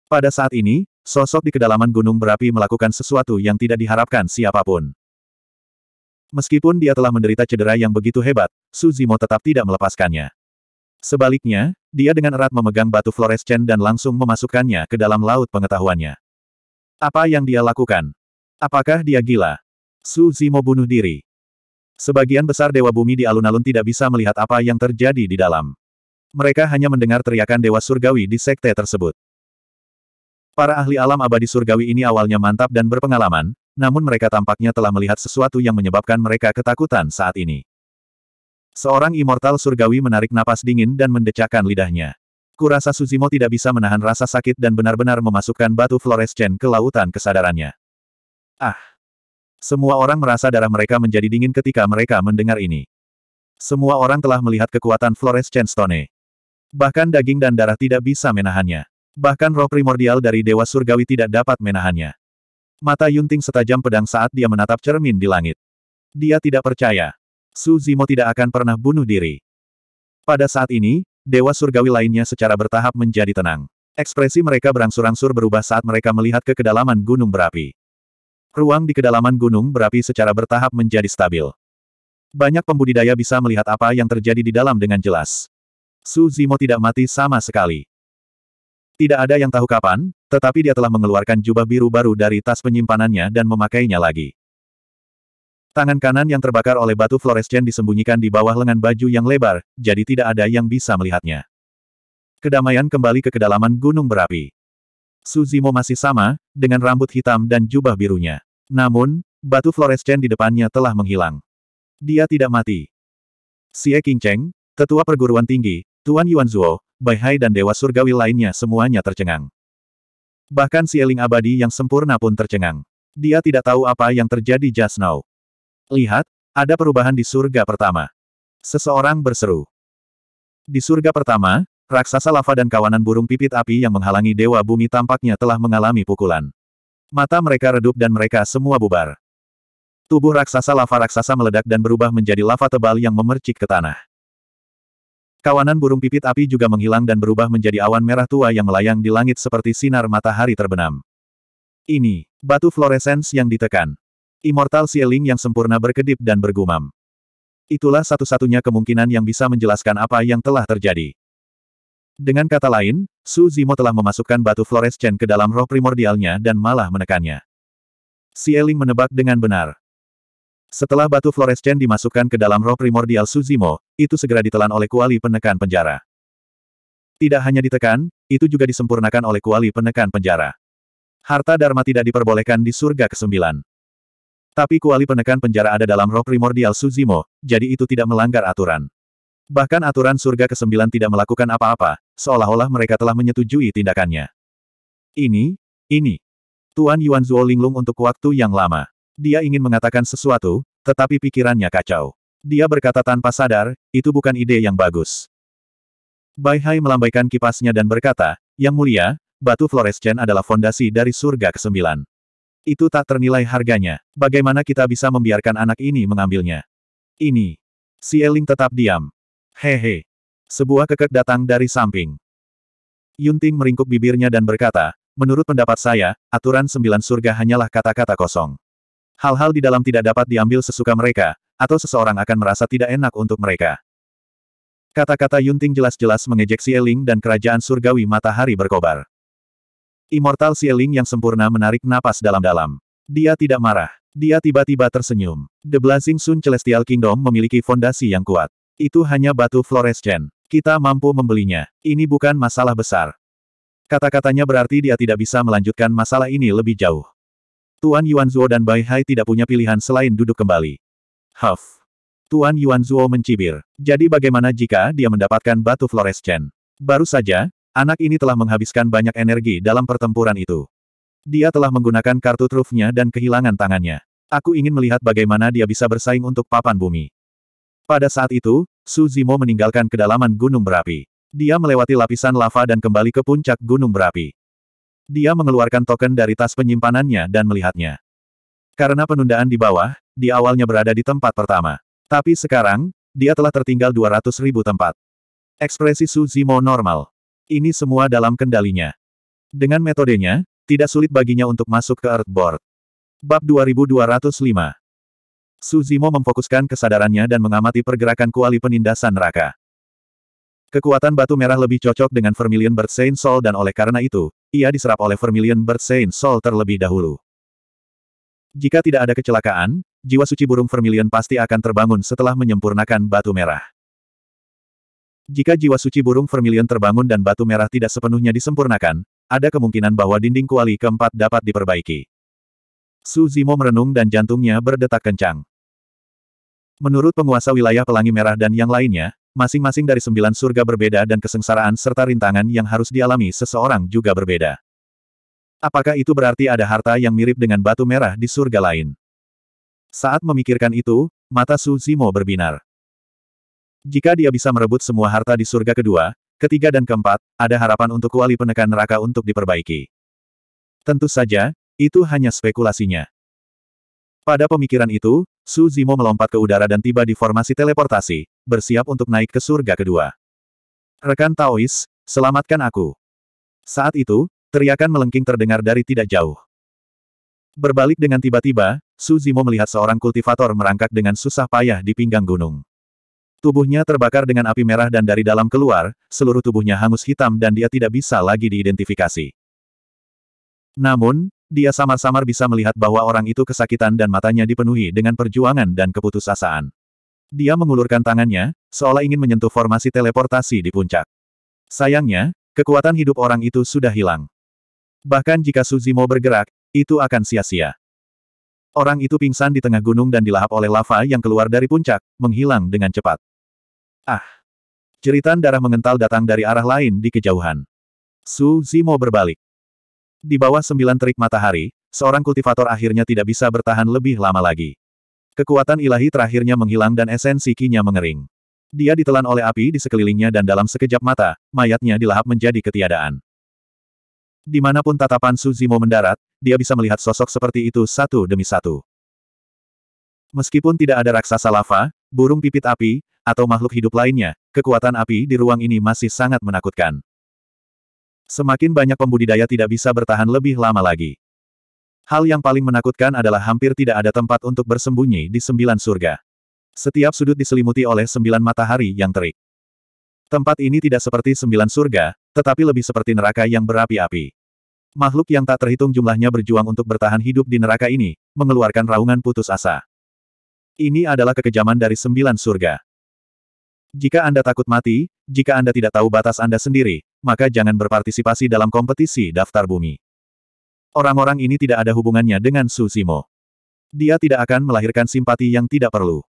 Pada saat ini, Sosok di kedalaman gunung berapi melakukan sesuatu yang tidak diharapkan siapapun. Meskipun dia telah menderita cedera yang begitu hebat, Suzimo tetap tidak melepaskannya. Sebaliknya, dia dengan erat memegang batu fluorescen dan langsung memasukkannya ke dalam laut pengetahuannya. Apa yang dia lakukan? Apakah dia gila? Su Zimo bunuh diri. Sebagian besar Dewa Bumi di alun-alun tidak bisa melihat apa yang terjadi di dalam. Mereka hanya mendengar teriakan Dewa Surgawi di sekte tersebut. Para ahli alam abadi surgawi ini awalnya mantap dan berpengalaman, namun mereka tampaknya telah melihat sesuatu yang menyebabkan mereka ketakutan saat ini. Seorang immortal surgawi menarik napas dingin dan mendecakkan lidahnya. Kurasa Suzimo tidak bisa menahan rasa sakit dan benar-benar memasukkan batu Chen ke lautan kesadarannya. Ah! Semua orang merasa darah mereka menjadi dingin ketika mereka mendengar ini. Semua orang telah melihat kekuatan Chen stone. Bahkan daging dan darah tidak bisa menahannya. Bahkan roh primordial dari Dewa Surgawi tidak dapat menahannya. Mata Yunting setajam pedang saat dia menatap cermin di langit. Dia tidak percaya. Su Zimo tidak akan pernah bunuh diri. Pada saat ini, Dewa Surgawi lainnya secara bertahap menjadi tenang. Ekspresi mereka berangsur-angsur berubah saat mereka melihat ke kedalaman gunung berapi. Ruang di kedalaman gunung berapi secara bertahap menjadi stabil. Banyak pembudidaya bisa melihat apa yang terjadi di dalam dengan jelas. Su Zimo tidak mati sama sekali. Tidak ada yang tahu kapan, tetapi dia telah mengeluarkan jubah biru baru dari tas penyimpanannya dan memakainya lagi. Tangan kanan yang terbakar oleh batu fluorescen disembunyikan di bawah lengan baju yang lebar, jadi tidak ada yang bisa melihatnya. Kedamaian kembali ke kedalaman gunung berapi. Suzimo masih sama, dengan rambut hitam dan jubah birunya. Namun, batu fluorescen di depannya telah menghilang. Dia tidak mati. Xie Qingcheng, tetua perguruan tinggi, Tuan Yuanzuo, Bai Hai dan Dewa Surgawi lainnya semuanya tercengang. Bahkan si Eling Abadi yang sempurna pun tercengang. Dia tidak tahu apa yang terjadi just now. Lihat, ada perubahan di surga pertama. Seseorang berseru. Di surga pertama, raksasa lava dan kawanan burung pipit api yang menghalangi Dewa Bumi tampaknya telah mengalami pukulan. Mata mereka redup dan mereka semua bubar. Tubuh raksasa lava raksasa meledak dan berubah menjadi lava tebal yang memercik ke tanah. Kawanan burung pipit api juga menghilang dan berubah menjadi awan merah tua yang melayang di langit seperti sinar matahari terbenam. Ini, batu fluoresens yang ditekan. Immortal Sealing yang sempurna berkedip dan bergumam. Itulah satu-satunya kemungkinan yang bisa menjelaskan apa yang telah terjadi. Dengan kata lain, Su Zimo telah memasukkan batu fluorescen ke dalam roh primordialnya dan malah menekannya. Sieling menebak dengan benar. Setelah batu Flores Chen dimasukkan ke dalam roh primordial Suzimo, itu segera ditelan oleh kuali penekan penjara. Tidak hanya ditekan, itu juga disempurnakan oleh kuali penekan penjara. Harta Dharma tidak diperbolehkan di surga kesembilan. Tapi kuali penekan penjara ada dalam roh primordial Suzimo, jadi itu tidak melanggar aturan. Bahkan aturan surga kesembilan tidak melakukan apa-apa, seolah-olah mereka telah menyetujui tindakannya. Ini, ini. Tuan Yuan Zhuo linglung untuk waktu yang lama. Dia ingin mengatakan sesuatu, tetapi pikirannya kacau. Dia berkata tanpa sadar, itu bukan ide yang bagus. Bai Hai melambaikan kipasnya dan berkata, Yang mulia, batu fluorescen adalah fondasi dari surga ke-9. Itu tak ternilai harganya. Bagaimana kita bisa membiarkan anak ini mengambilnya? Ini. Si Eling tetap diam. Hehe. Sebuah kekek datang dari samping. Yunting meringkuk bibirnya dan berkata, Menurut pendapat saya, aturan sembilan surga hanyalah kata-kata kosong. Hal-hal di dalam tidak dapat diambil sesuka mereka, atau seseorang akan merasa tidak enak untuk mereka. Kata-kata Yunting jelas-jelas mengejek Sieling dan kerajaan surgawi matahari berkobar. Immortal Sieling yang sempurna menarik napas dalam-dalam. Dia tidak marah. Dia tiba-tiba tersenyum. The Blazing Sun Celestial Kingdom memiliki fondasi yang kuat. Itu hanya batu fluorescen. Kita mampu membelinya. Ini bukan masalah besar. Kata-katanya berarti dia tidak bisa melanjutkan masalah ini lebih jauh. Tuan Yuan Yuanzuo dan Bai Hai tidak punya pilihan selain duduk kembali. Huff. Tuan Yuan Yuanzuo mencibir. Jadi bagaimana jika dia mendapatkan batu fluorescen? Baru saja, anak ini telah menghabiskan banyak energi dalam pertempuran itu. Dia telah menggunakan kartu trufnya dan kehilangan tangannya. Aku ingin melihat bagaimana dia bisa bersaing untuk papan bumi. Pada saat itu, Su Zimo meninggalkan kedalaman gunung berapi. Dia melewati lapisan lava dan kembali ke puncak gunung berapi. Dia mengeluarkan token dari tas penyimpanannya dan melihatnya. Karena penundaan di bawah, di awalnya berada di tempat pertama. Tapi sekarang, dia telah tertinggal 200 ribu tempat. Ekspresi Su Zimo normal. Ini semua dalam kendalinya. Dengan metodenya, tidak sulit baginya untuk masuk ke Earthboard. Bab 2205 Suzimo memfokuskan kesadarannya dan mengamati pergerakan kuali penindasan neraka. Kekuatan batu merah lebih cocok dengan Vermilion Bird Saint Soul dan oleh karena itu, ia diserap oleh Vermilion Bird Saint Soul terlebih dahulu. Jika tidak ada kecelakaan, jiwa suci burung Vermilion pasti akan terbangun setelah menyempurnakan batu merah. Jika jiwa suci burung Vermilion terbangun dan batu merah tidak sepenuhnya disempurnakan, ada kemungkinan bahwa dinding kuali keempat dapat diperbaiki. Suzimo merenung dan jantungnya berdetak kencang. Menurut penguasa wilayah Pelangi Merah dan yang lainnya, Masing-masing dari sembilan surga berbeda dan kesengsaraan serta rintangan yang harus dialami seseorang juga berbeda. Apakah itu berarti ada harta yang mirip dengan batu merah di surga lain? Saat memikirkan itu, mata Su Zimo berbinar. Jika dia bisa merebut semua harta di surga kedua, ketiga dan keempat, ada harapan untuk kuali penekan neraka untuk diperbaiki. Tentu saja, itu hanya spekulasinya. Pada pemikiran itu, Su Zimo melompat ke udara dan tiba di formasi teleportasi, bersiap untuk naik ke surga kedua. Rekan Taois, selamatkan aku. Saat itu, teriakan melengking terdengar dari tidak jauh. Berbalik dengan tiba-tiba, Su Zimo melihat seorang kultivator merangkak dengan susah payah di pinggang gunung. Tubuhnya terbakar dengan api merah dan dari dalam keluar, seluruh tubuhnya hangus hitam dan dia tidak bisa lagi diidentifikasi. Namun, dia samar-samar bisa melihat bahwa orang itu kesakitan dan matanya dipenuhi dengan perjuangan dan keputusasaan. Dia mengulurkan tangannya, seolah ingin menyentuh formasi teleportasi di puncak. Sayangnya, kekuatan hidup orang itu sudah hilang. Bahkan jika Suzimo bergerak, itu akan sia-sia. Orang itu pingsan di tengah gunung dan dilahap oleh lava yang keluar dari puncak, menghilang dengan cepat. Ah! Jeritan darah mengental datang dari arah lain di kejauhan. Su Zimo berbalik. Di bawah sembilan terik matahari, seorang kultivator akhirnya tidak bisa bertahan lebih lama lagi. Kekuatan ilahi terakhirnya menghilang dan esensi kinya mengering. Dia ditelan oleh api di sekelilingnya dan dalam sekejap mata, mayatnya dilahap menjadi ketiadaan. Dimanapun tatapan Suzimo mendarat, dia bisa melihat sosok seperti itu satu demi satu. Meskipun tidak ada raksasa lava, burung pipit api, atau makhluk hidup lainnya, kekuatan api di ruang ini masih sangat menakutkan. Semakin banyak pembudidaya tidak bisa bertahan lebih lama lagi. Hal yang paling menakutkan adalah hampir tidak ada tempat untuk bersembunyi di sembilan surga. Setiap sudut diselimuti oleh sembilan matahari yang terik. Tempat ini tidak seperti sembilan surga, tetapi lebih seperti neraka yang berapi-api. Makhluk yang tak terhitung jumlahnya berjuang untuk bertahan hidup di neraka ini, mengeluarkan raungan putus asa. Ini adalah kekejaman dari sembilan surga. Jika Anda takut mati, jika Anda tidak tahu batas Anda sendiri, maka jangan berpartisipasi dalam kompetisi daftar bumi. Orang-orang ini tidak ada hubungannya dengan Su Simo. Dia tidak akan melahirkan simpati yang tidak perlu.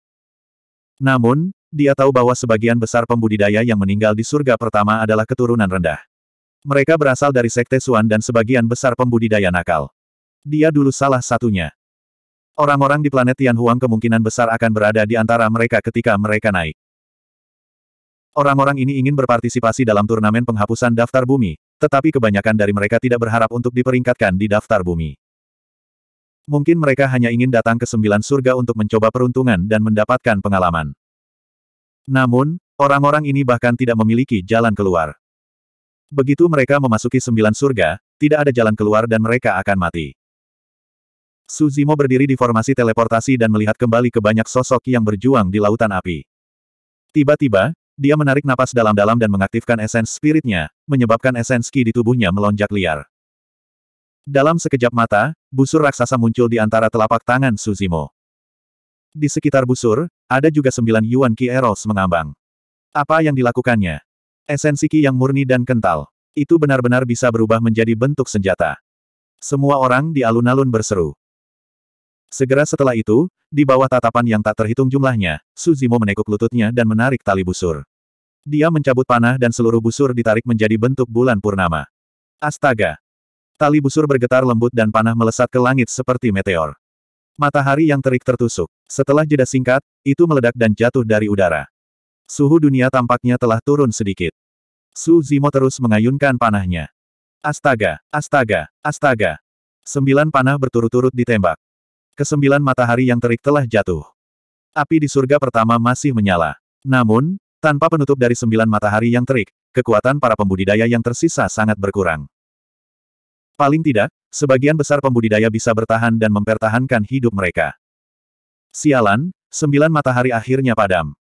Namun, dia tahu bahwa sebagian besar pembudidaya yang meninggal di surga pertama adalah keturunan rendah. Mereka berasal dari sekte Suan dan sebagian besar pembudidaya nakal. Dia dulu salah satunya. Orang-orang di planet Tianhuang kemungkinan besar akan berada di antara mereka ketika mereka naik. Orang-orang ini ingin berpartisipasi dalam turnamen penghapusan daftar bumi, tetapi kebanyakan dari mereka tidak berharap untuk diperingkatkan di daftar bumi. Mungkin mereka hanya ingin datang ke sembilan surga untuk mencoba peruntungan dan mendapatkan pengalaman. Namun, orang-orang ini bahkan tidak memiliki jalan keluar. Begitu mereka memasuki sembilan surga, tidak ada jalan keluar dan mereka akan mati. Suzimo berdiri di formasi teleportasi dan melihat kembali ke banyak sosok yang berjuang di lautan api. Tiba-tiba, dia menarik napas dalam-dalam dan mengaktifkan esens spiritnya, menyebabkan esens ki di tubuhnya melonjak liar. Dalam sekejap mata, busur raksasa muncul di antara telapak tangan Suzimo. Di sekitar busur, ada juga sembilan Yuan Ki Eros mengambang. Apa yang dilakukannya? Esensi Ki yang murni dan kental. Itu benar-benar bisa berubah menjadi bentuk senjata. Semua orang di alun-alun berseru. Segera setelah itu, di bawah tatapan yang tak terhitung jumlahnya, Suzimo menekuk lututnya dan menarik tali busur. Dia mencabut panah dan seluruh busur ditarik menjadi bentuk bulan purnama. Astaga! Tali busur bergetar lembut dan panah melesat ke langit seperti meteor. Matahari yang terik tertusuk. Setelah jeda singkat, itu meledak dan jatuh dari udara. Suhu dunia tampaknya telah turun sedikit. Su Zimo terus mengayunkan panahnya. Astaga, astaga, astaga. Sembilan panah berturut-turut ditembak. Kesembilan matahari yang terik telah jatuh. Api di surga pertama masih menyala. Namun, tanpa penutup dari sembilan matahari yang terik, kekuatan para pembudidaya yang tersisa sangat berkurang. Paling tidak, sebagian besar pembudidaya bisa bertahan dan mempertahankan hidup mereka. Sialan, sembilan matahari akhirnya padam.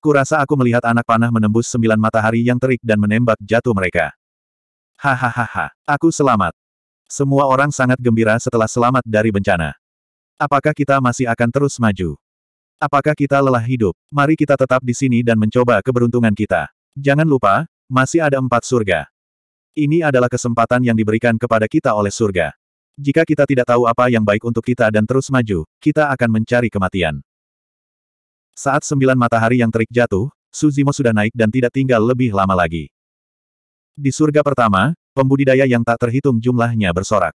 Kurasa aku melihat anak panah menembus sembilan matahari yang terik dan menembak jatuh mereka. Hahaha, aku selamat. Semua orang sangat gembira setelah selamat dari bencana. Apakah kita masih akan terus maju? Apakah kita lelah hidup? Mari kita tetap di sini dan mencoba keberuntungan kita. Jangan lupa, masih ada empat surga. Ini adalah kesempatan yang diberikan kepada kita oleh surga. Jika kita tidak tahu apa yang baik untuk kita dan terus maju, kita akan mencari kematian. Saat sembilan matahari yang terik jatuh, Suzimo sudah naik dan tidak tinggal lebih lama lagi. Di surga pertama, pembudidaya yang tak terhitung jumlahnya bersorak.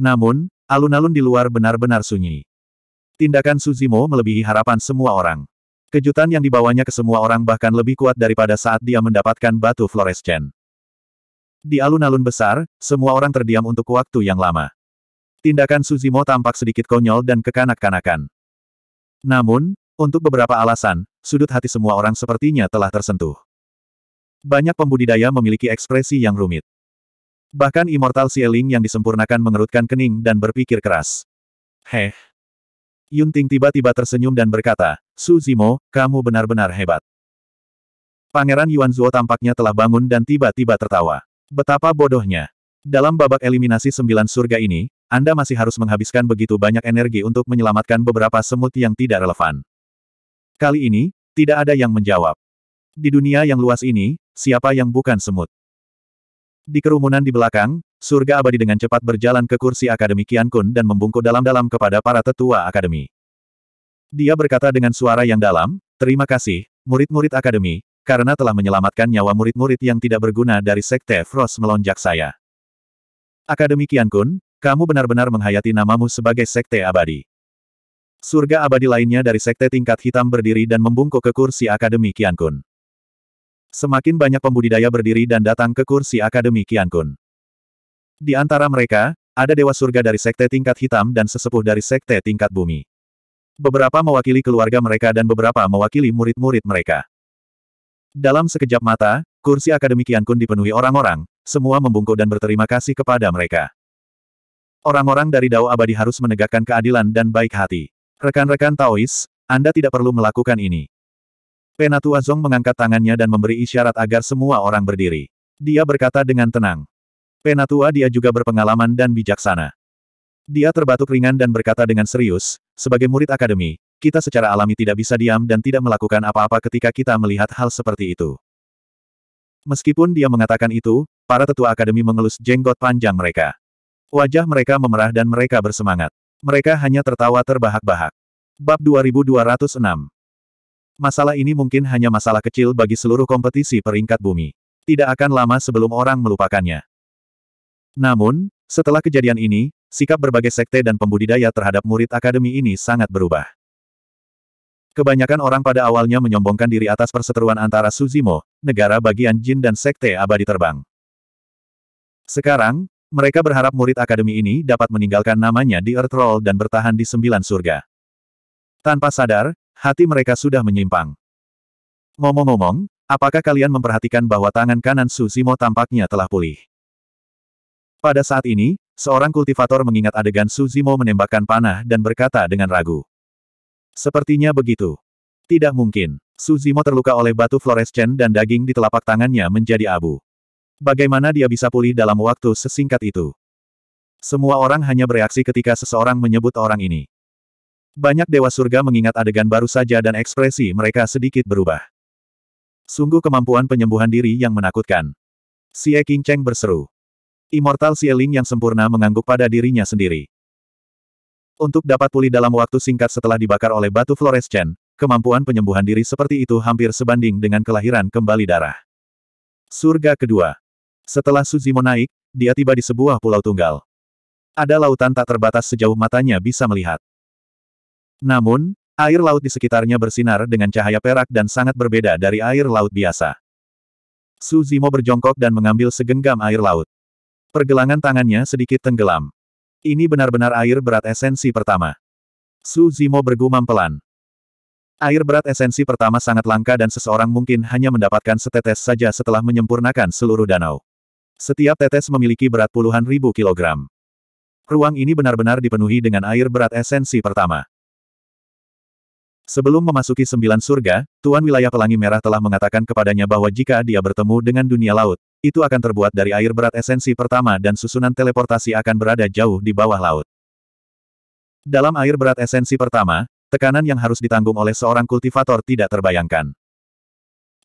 Namun, Alun-alun di luar benar-benar sunyi. Tindakan Suzimo melebihi harapan semua orang. Kejutan yang dibawanya ke semua orang bahkan lebih kuat daripada saat dia mendapatkan batu fluorescen. Di alun-alun besar, semua orang terdiam untuk waktu yang lama. Tindakan Suzimo tampak sedikit konyol dan kekanak-kanakan. Namun, untuk beberapa alasan, sudut hati semua orang sepertinya telah tersentuh. Banyak pembudidaya memiliki ekspresi yang rumit. Bahkan Immortal Sieling yang disempurnakan mengerutkan kening dan berpikir keras. Heh. Yunting tiba-tiba tersenyum dan berkata, Su Zimo, kamu benar-benar hebat. Pangeran Yuan Zuo tampaknya telah bangun dan tiba-tiba tertawa. Betapa bodohnya. Dalam babak eliminasi sembilan surga ini, Anda masih harus menghabiskan begitu banyak energi untuk menyelamatkan beberapa semut yang tidak relevan. Kali ini, tidak ada yang menjawab. Di dunia yang luas ini, siapa yang bukan semut? Di kerumunan di belakang, surga abadi dengan cepat berjalan ke kursi Akademi Kian Kun dan membungkuk dalam-dalam kepada para tetua Akademi. Dia berkata dengan suara yang dalam, Terima kasih, murid-murid Akademi, karena telah menyelamatkan nyawa murid-murid yang tidak berguna dari Sekte Frost melonjak saya. Akademi Kian Kun, kamu benar-benar menghayati namamu sebagai Sekte Abadi. Surga abadi lainnya dari Sekte Tingkat Hitam berdiri dan membungkuk ke kursi Akademi Kian Kun. Semakin banyak pembudidaya berdiri dan datang ke kursi Akademi Kun. Di antara mereka, ada Dewa Surga dari Sekte Tingkat Hitam dan sesepuh dari Sekte Tingkat Bumi. Beberapa mewakili keluarga mereka dan beberapa mewakili murid-murid mereka. Dalam sekejap mata, kursi Akademi Kun dipenuhi orang-orang, semua membungkuk dan berterima kasih kepada mereka. Orang-orang dari Dao Abadi harus menegakkan keadilan dan baik hati. Rekan-rekan Taois, Anda tidak perlu melakukan ini. Penatua Zong mengangkat tangannya dan memberi isyarat agar semua orang berdiri. Dia berkata dengan tenang. Penatua dia juga berpengalaman dan bijaksana. Dia terbatuk ringan dan berkata dengan serius, sebagai murid akademi, kita secara alami tidak bisa diam dan tidak melakukan apa-apa ketika kita melihat hal seperti itu. Meskipun dia mengatakan itu, para tetua akademi mengelus jenggot panjang mereka. Wajah mereka memerah dan mereka bersemangat. Mereka hanya tertawa terbahak-bahak. Bab 2206 Masalah ini mungkin hanya masalah kecil bagi seluruh kompetisi peringkat bumi. Tidak akan lama sebelum orang melupakannya. Namun, setelah kejadian ini, sikap berbagai sekte dan pembudidaya terhadap murid akademi ini sangat berubah. Kebanyakan orang pada awalnya menyombongkan diri atas perseteruan antara Suzimo, negara bagian Jin dan Sekte Abadi Terbang. Sekarang, mereka berharap murid akademi ini dapat meninggalkan namanya di Earth Roll dan bertahan di sembilan surga. Tanpa sadar, hati mereka sudah menyimpang. Ngomong-ngomong, apakah kalian memperhatikan bahwa tangan kanan Su tampaknya telah pulih? Pada saat ini, seorang kultivator mengingat adegan Su menembakkan panah dan berkata dengan ragu. Sepertinya begitu. Tidak mungkin. Su terluka oleh batu fluorescen dan daging di telapak tangannya menjadi abu. Bagaimana dia bisa pulih dalam waktu sesingkat itu? Semua orang hanya bereaksi ketika seseorang menyebut orang ini. Banyak dewa surga mengingat adegan baru saja dan ekspresi mereka sedikit berubah. Sungguh kemampuan penyembuhan diri yang menakutkan. Xie King Cheng berseru. Immortal Xieling yang sempurna mengangguk pada dirinya sendiri. Untuk dapat pulih dalam waktu singkat setelah dibakar oleh batu fluorescen, kemampuan penyembuhan diri seperti itu hampir sebanding dengan kelahiran kembali darah. Surga kedua. Setelah Suzimo naik, dia tiba di sebuah pulau tunggal. Ada lautan tak terbatas sejauh matanya bisa melihat. Namun, air laut di sekitarnya bersinar dengan cahaya perak dan sangat berbeda dari air laut biasa. Su Zimo berjongkok dan mengambil segenggam air laut. Pergelangan tangannya sedikit tenggelam. Ini benar-benar air berat esensi pertama. Su Zimo bergumam pelan. Air berat esensi pertama sangat langka dan seseorang mungkin hanya mendapatkan setetes saja setelah menyempurnakan seluruh danau. Setiap tetes memiliki berat puluhan ribu kilogram. Ruang ini benar-benar dipenuhi dengan air berat esensi pertama. Sebelum memasuki sembilan surga, Tuan Wilayah Pelangi Merah telah mengatakan kepadanya bahwa jika dia bertemu dengan dunia laut, itu akan terbuat dari air berat esensi pertama dan susunan teleportasi akan berada jauh di bawah laut. Dalam air berat esensi pertama, tekanan yang harus ditanggung oleh seorang kultivator tidak terbayangkan.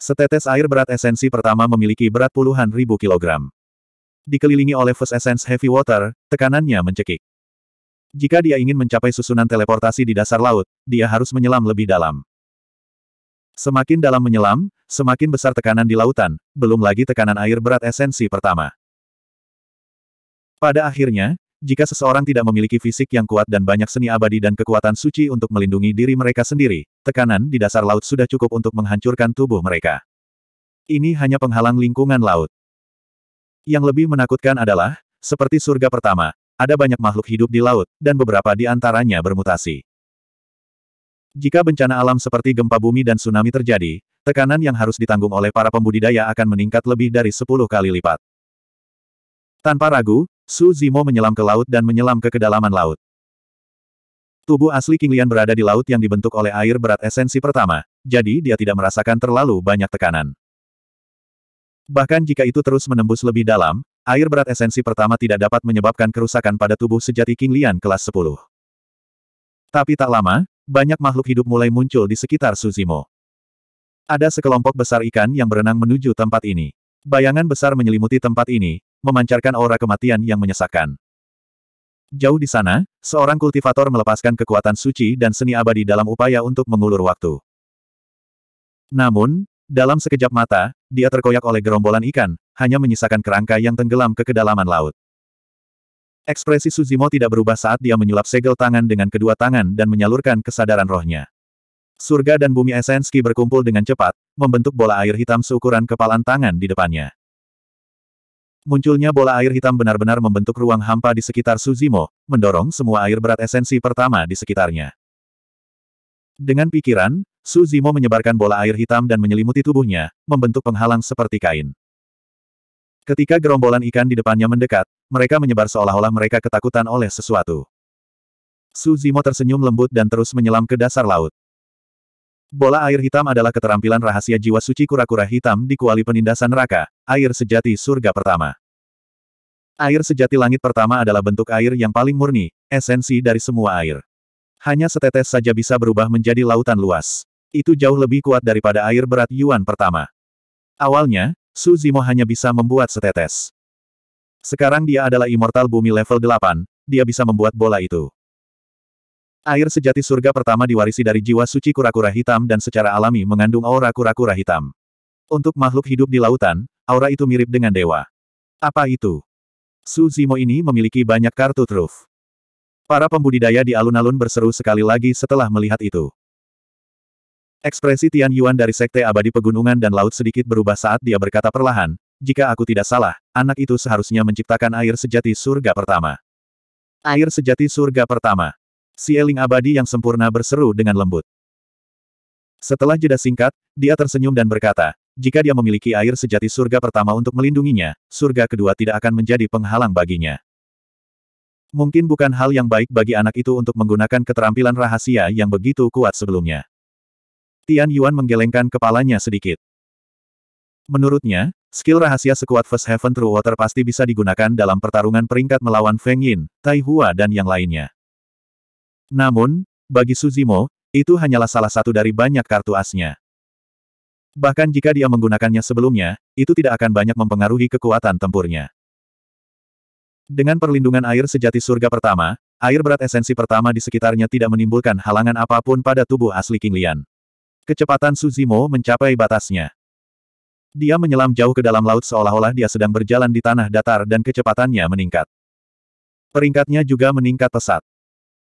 Setetes air berat esensi pertama memiliki berat puluhan ribu kilogram. Dikelilingi oleh First Essence Heavy Water, tekanannya mencekik. Jika dia ingin mencapai susunan teleportasi di dasar laut, dia harus menyelam lebih dalam. Semakin dalam menyelam, semakin besar tekanan di lautan, belum lagi tekanan air berat esensi pertama. Pada akhirnya, jika seseorang tidak memiliki fisik yang kuat dan banyak seni abadi dan kekuatan suci untuk melindungi diri mereka sendiri, tekanan di dasar laut sudah cukup untuk menghancurkan tubuh mereka. Ini hanya penghalang lingkungan laut. Yang lebih menakutkan adalah, seperti surga pertama, ada banyak makhluk hidup di laut, dan beberapa di antaranya bermutasi. Jika bencana alam seperti gempa bumi dan tsunami terjadi, tekanan yang harus ditanggung oleh para pembudidaya akan meningkat lebih dari 10 kali lipat. Tanpa ragu, Su Zimo menyelam ke laut dan menyelam ke kedalaman laut. Tubuh asli Kinglian berada di laut yang dibentuk oleh air berat esensi pertama, jadi dia tidak merasakan terlalu banyak tekanan. Bahkan jika itu terus menembus lebih dalam, Air berat esensi pertama tidak dapat menyebabkan kerusakan pada tubuh sejati King Lian kelas 10. Tapi tak lama, banyak makhluk hidup mulai muncul di sekitar Suzimo. Ada sekelompok besar ikan yang berenang menuju tempat ini. Bayangan besar menyelimuti tempat ini, memancarkan aura kematian yang menyesakkan. Jauh di sana, seorang kultivator melepaskan kekuatan suci dan seni abadi dalam upaya untuk mengulur waktu. Namun, dalam sekejap mata, dia terkoyak oleh gerombolan ikan, hanya menyisakan kerangka yang tenggelam ke kedalaman laut. Ekspresi Suzimo tidak berubah saat dia menyulap segel tangan dengan kedua tangan dan menyalurkan kesadaran rohnya. Surga dan bumi Esenski berkumpul dengan cepat, membentuk bola air hitam seukuran kepalan tangan di depannya. Munculnya bola air hitam benar-benar membentuk ruang hampa di sekitar Suzimo, mendorong semua air berat esensi pertama di sekitarnya. Dengan pikiran, Suzimo menyebarkan bola air hitam dan menyelimuti tubuhnya, membentuk penghalang seperti kain. Ketika gerombolan ikan di depannya mendekat, mereka menyebar seolah-olah mereka ketakutan oleh sesuatu. Su Zimo tersenyum lembut dan terus menyelam ke dasar laut. Bola air hitam adalah keterampilan rahasia jiwa suci kura-kura hitam di kuali penindasan neraka, air sejati surga pertama. Air sejati langit pertama adalah bentuk air yang paling murni, esensi dari semua air. Hanya setetes saja bisa berubah menjadi lautan luas. Itu jauh lebih kuat daripada air berat Yuan pertama. Awalnya, Su Zimo hanya bisa membuat setetes. Sekarang dia adalah immortal bumi level 8, dia bisa membuat bola itu. Air sejati surga pertama diwarisi dari jiwa suci kura-kura hitam dan secara alami mengandung aura kura-kura hitam. Untuk makhluk hidup di lautan, aura itu mirip dengan dewa. Apa itu? Su Zimo ini memiliki banyak kartu truf. Para pembudidaya di alun-alun berseru sekali lagi setelah melihat itu. Ekspresi Tian Yuan dari Sekte Abadi Pegunungan dan Laut sedikit berubah saat dia berkata perlahan, jika aku tidak salah, anak itu seharusnya menciptakan air sejati surga pertama. Air sejati surga pertama. Si eling abadi yang sempurna berseru dengan lembut. Setelah jeda singkat, dia tersenyum dan berkata, jika dia memiliki air sejati surga pertama untuk melindunginya, surga kedua tidak akan menjadi penghalang baginya. Mungkin bukan hal yang baik bagi anak itu untuk menggunakan keterampilan rahasia yang begitu kuat sebelumnya. Tian Yuan menggelengkan kepalanya sedikit. Menurutnya, skill rahasia sekuat First Heaven True Water pasti bisa digunakan dalam pertarungan peringkat melawan Feng Yin, Tai Hua dan yang lainnya. Namun, bagi Suzimo, itu hanyalah salah satu dari banyak kartu asnya. Bahkan jika dia menggunakannya sebelumnya, itu tidak akan banyak mempengaruhi kekuatan tempurnya. Dengan perlindungan air sejati surga pertama, air berat esensi pertama di sekitarnya tidak menimbulkan halangan apapun pada tubuh asli King Lian. Kecepatan Suzimo mencapai batasnya. Dia menyelam jauh ke dalam laut seolah-olah dia sedang berjalan di tanah datar dan kecepatannya meningkat. Peringkatnya juga meningkat pesat.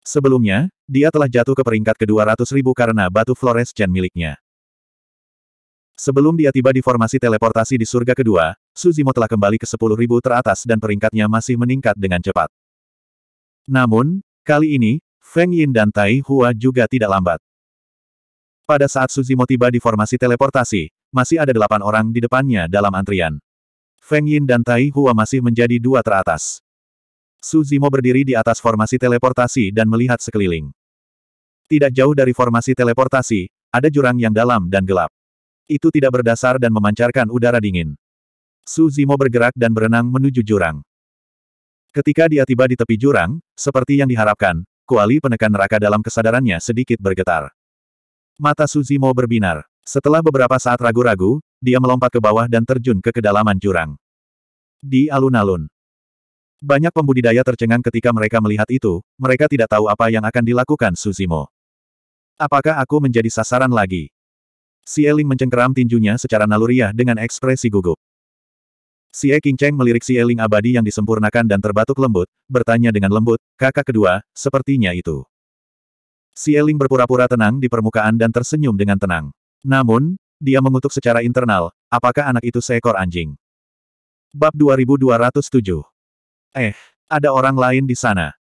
Sebelumnya, dia telah jatuh ke peringkat ke 200 ribu karena batu Flores Chen miliknya. Sebelum dia tiba di formasi teleportasi di surga kedua, Suzimo telah kembali ke ribu teratas dan peringkatnya masih meningkat dengan cepat. Namun, kali ini, Feng Yin dan Tai Hua juga tidak lambat. Pada saat Suzimo tiba di formasi teleportasi, masih ada delapan orang di depannya dalam antrian. Feng Yin dan Tai Hua masih menjadi dua teratas. Suzimo berdiri di atas formasi teleportasi dan melihat sekeliling. Tidak jauh dari formasi teleportasi, ada jurang yang dalam dan gelap. Itu tidak berdasar dan memancarkan udara dingin. Suzimo bergerak dan berenang menuju jurang. Ketika dia tiba di tepi jurang, seperti yang diharapkan, kuali penekan neraka dalam kesadarannya sedikit bergetar. Mata Suzimo berbinar. Setelah beberapa saat ragu-ragu, dia melompat ke bawah dan terjun ke kedalaman jurang. Di alun-alun. Banyak pembudidaya tercengang ketika mereka melihat itu, mereka tidak tahu apa yang akan dilakukan Suzimo. Apakah aku menjadi sasaran lagi? Si Eling mencengkeram tinjunya secara naluriah dengan ekspresi gugup. Si E King Cheng melirik si Eling abadi yang disempurnakan dan terbatuk lembut, bertanya dengan lembut, kakak kedua, sepertinya itu. Si berpura-pura tenang di permukaan dan tersenyum dengan tenang. Namun, dia mengutuk secara internal, apakah anak itu seekor anjing? Bab 2207 Eh, ada orang lain di sana.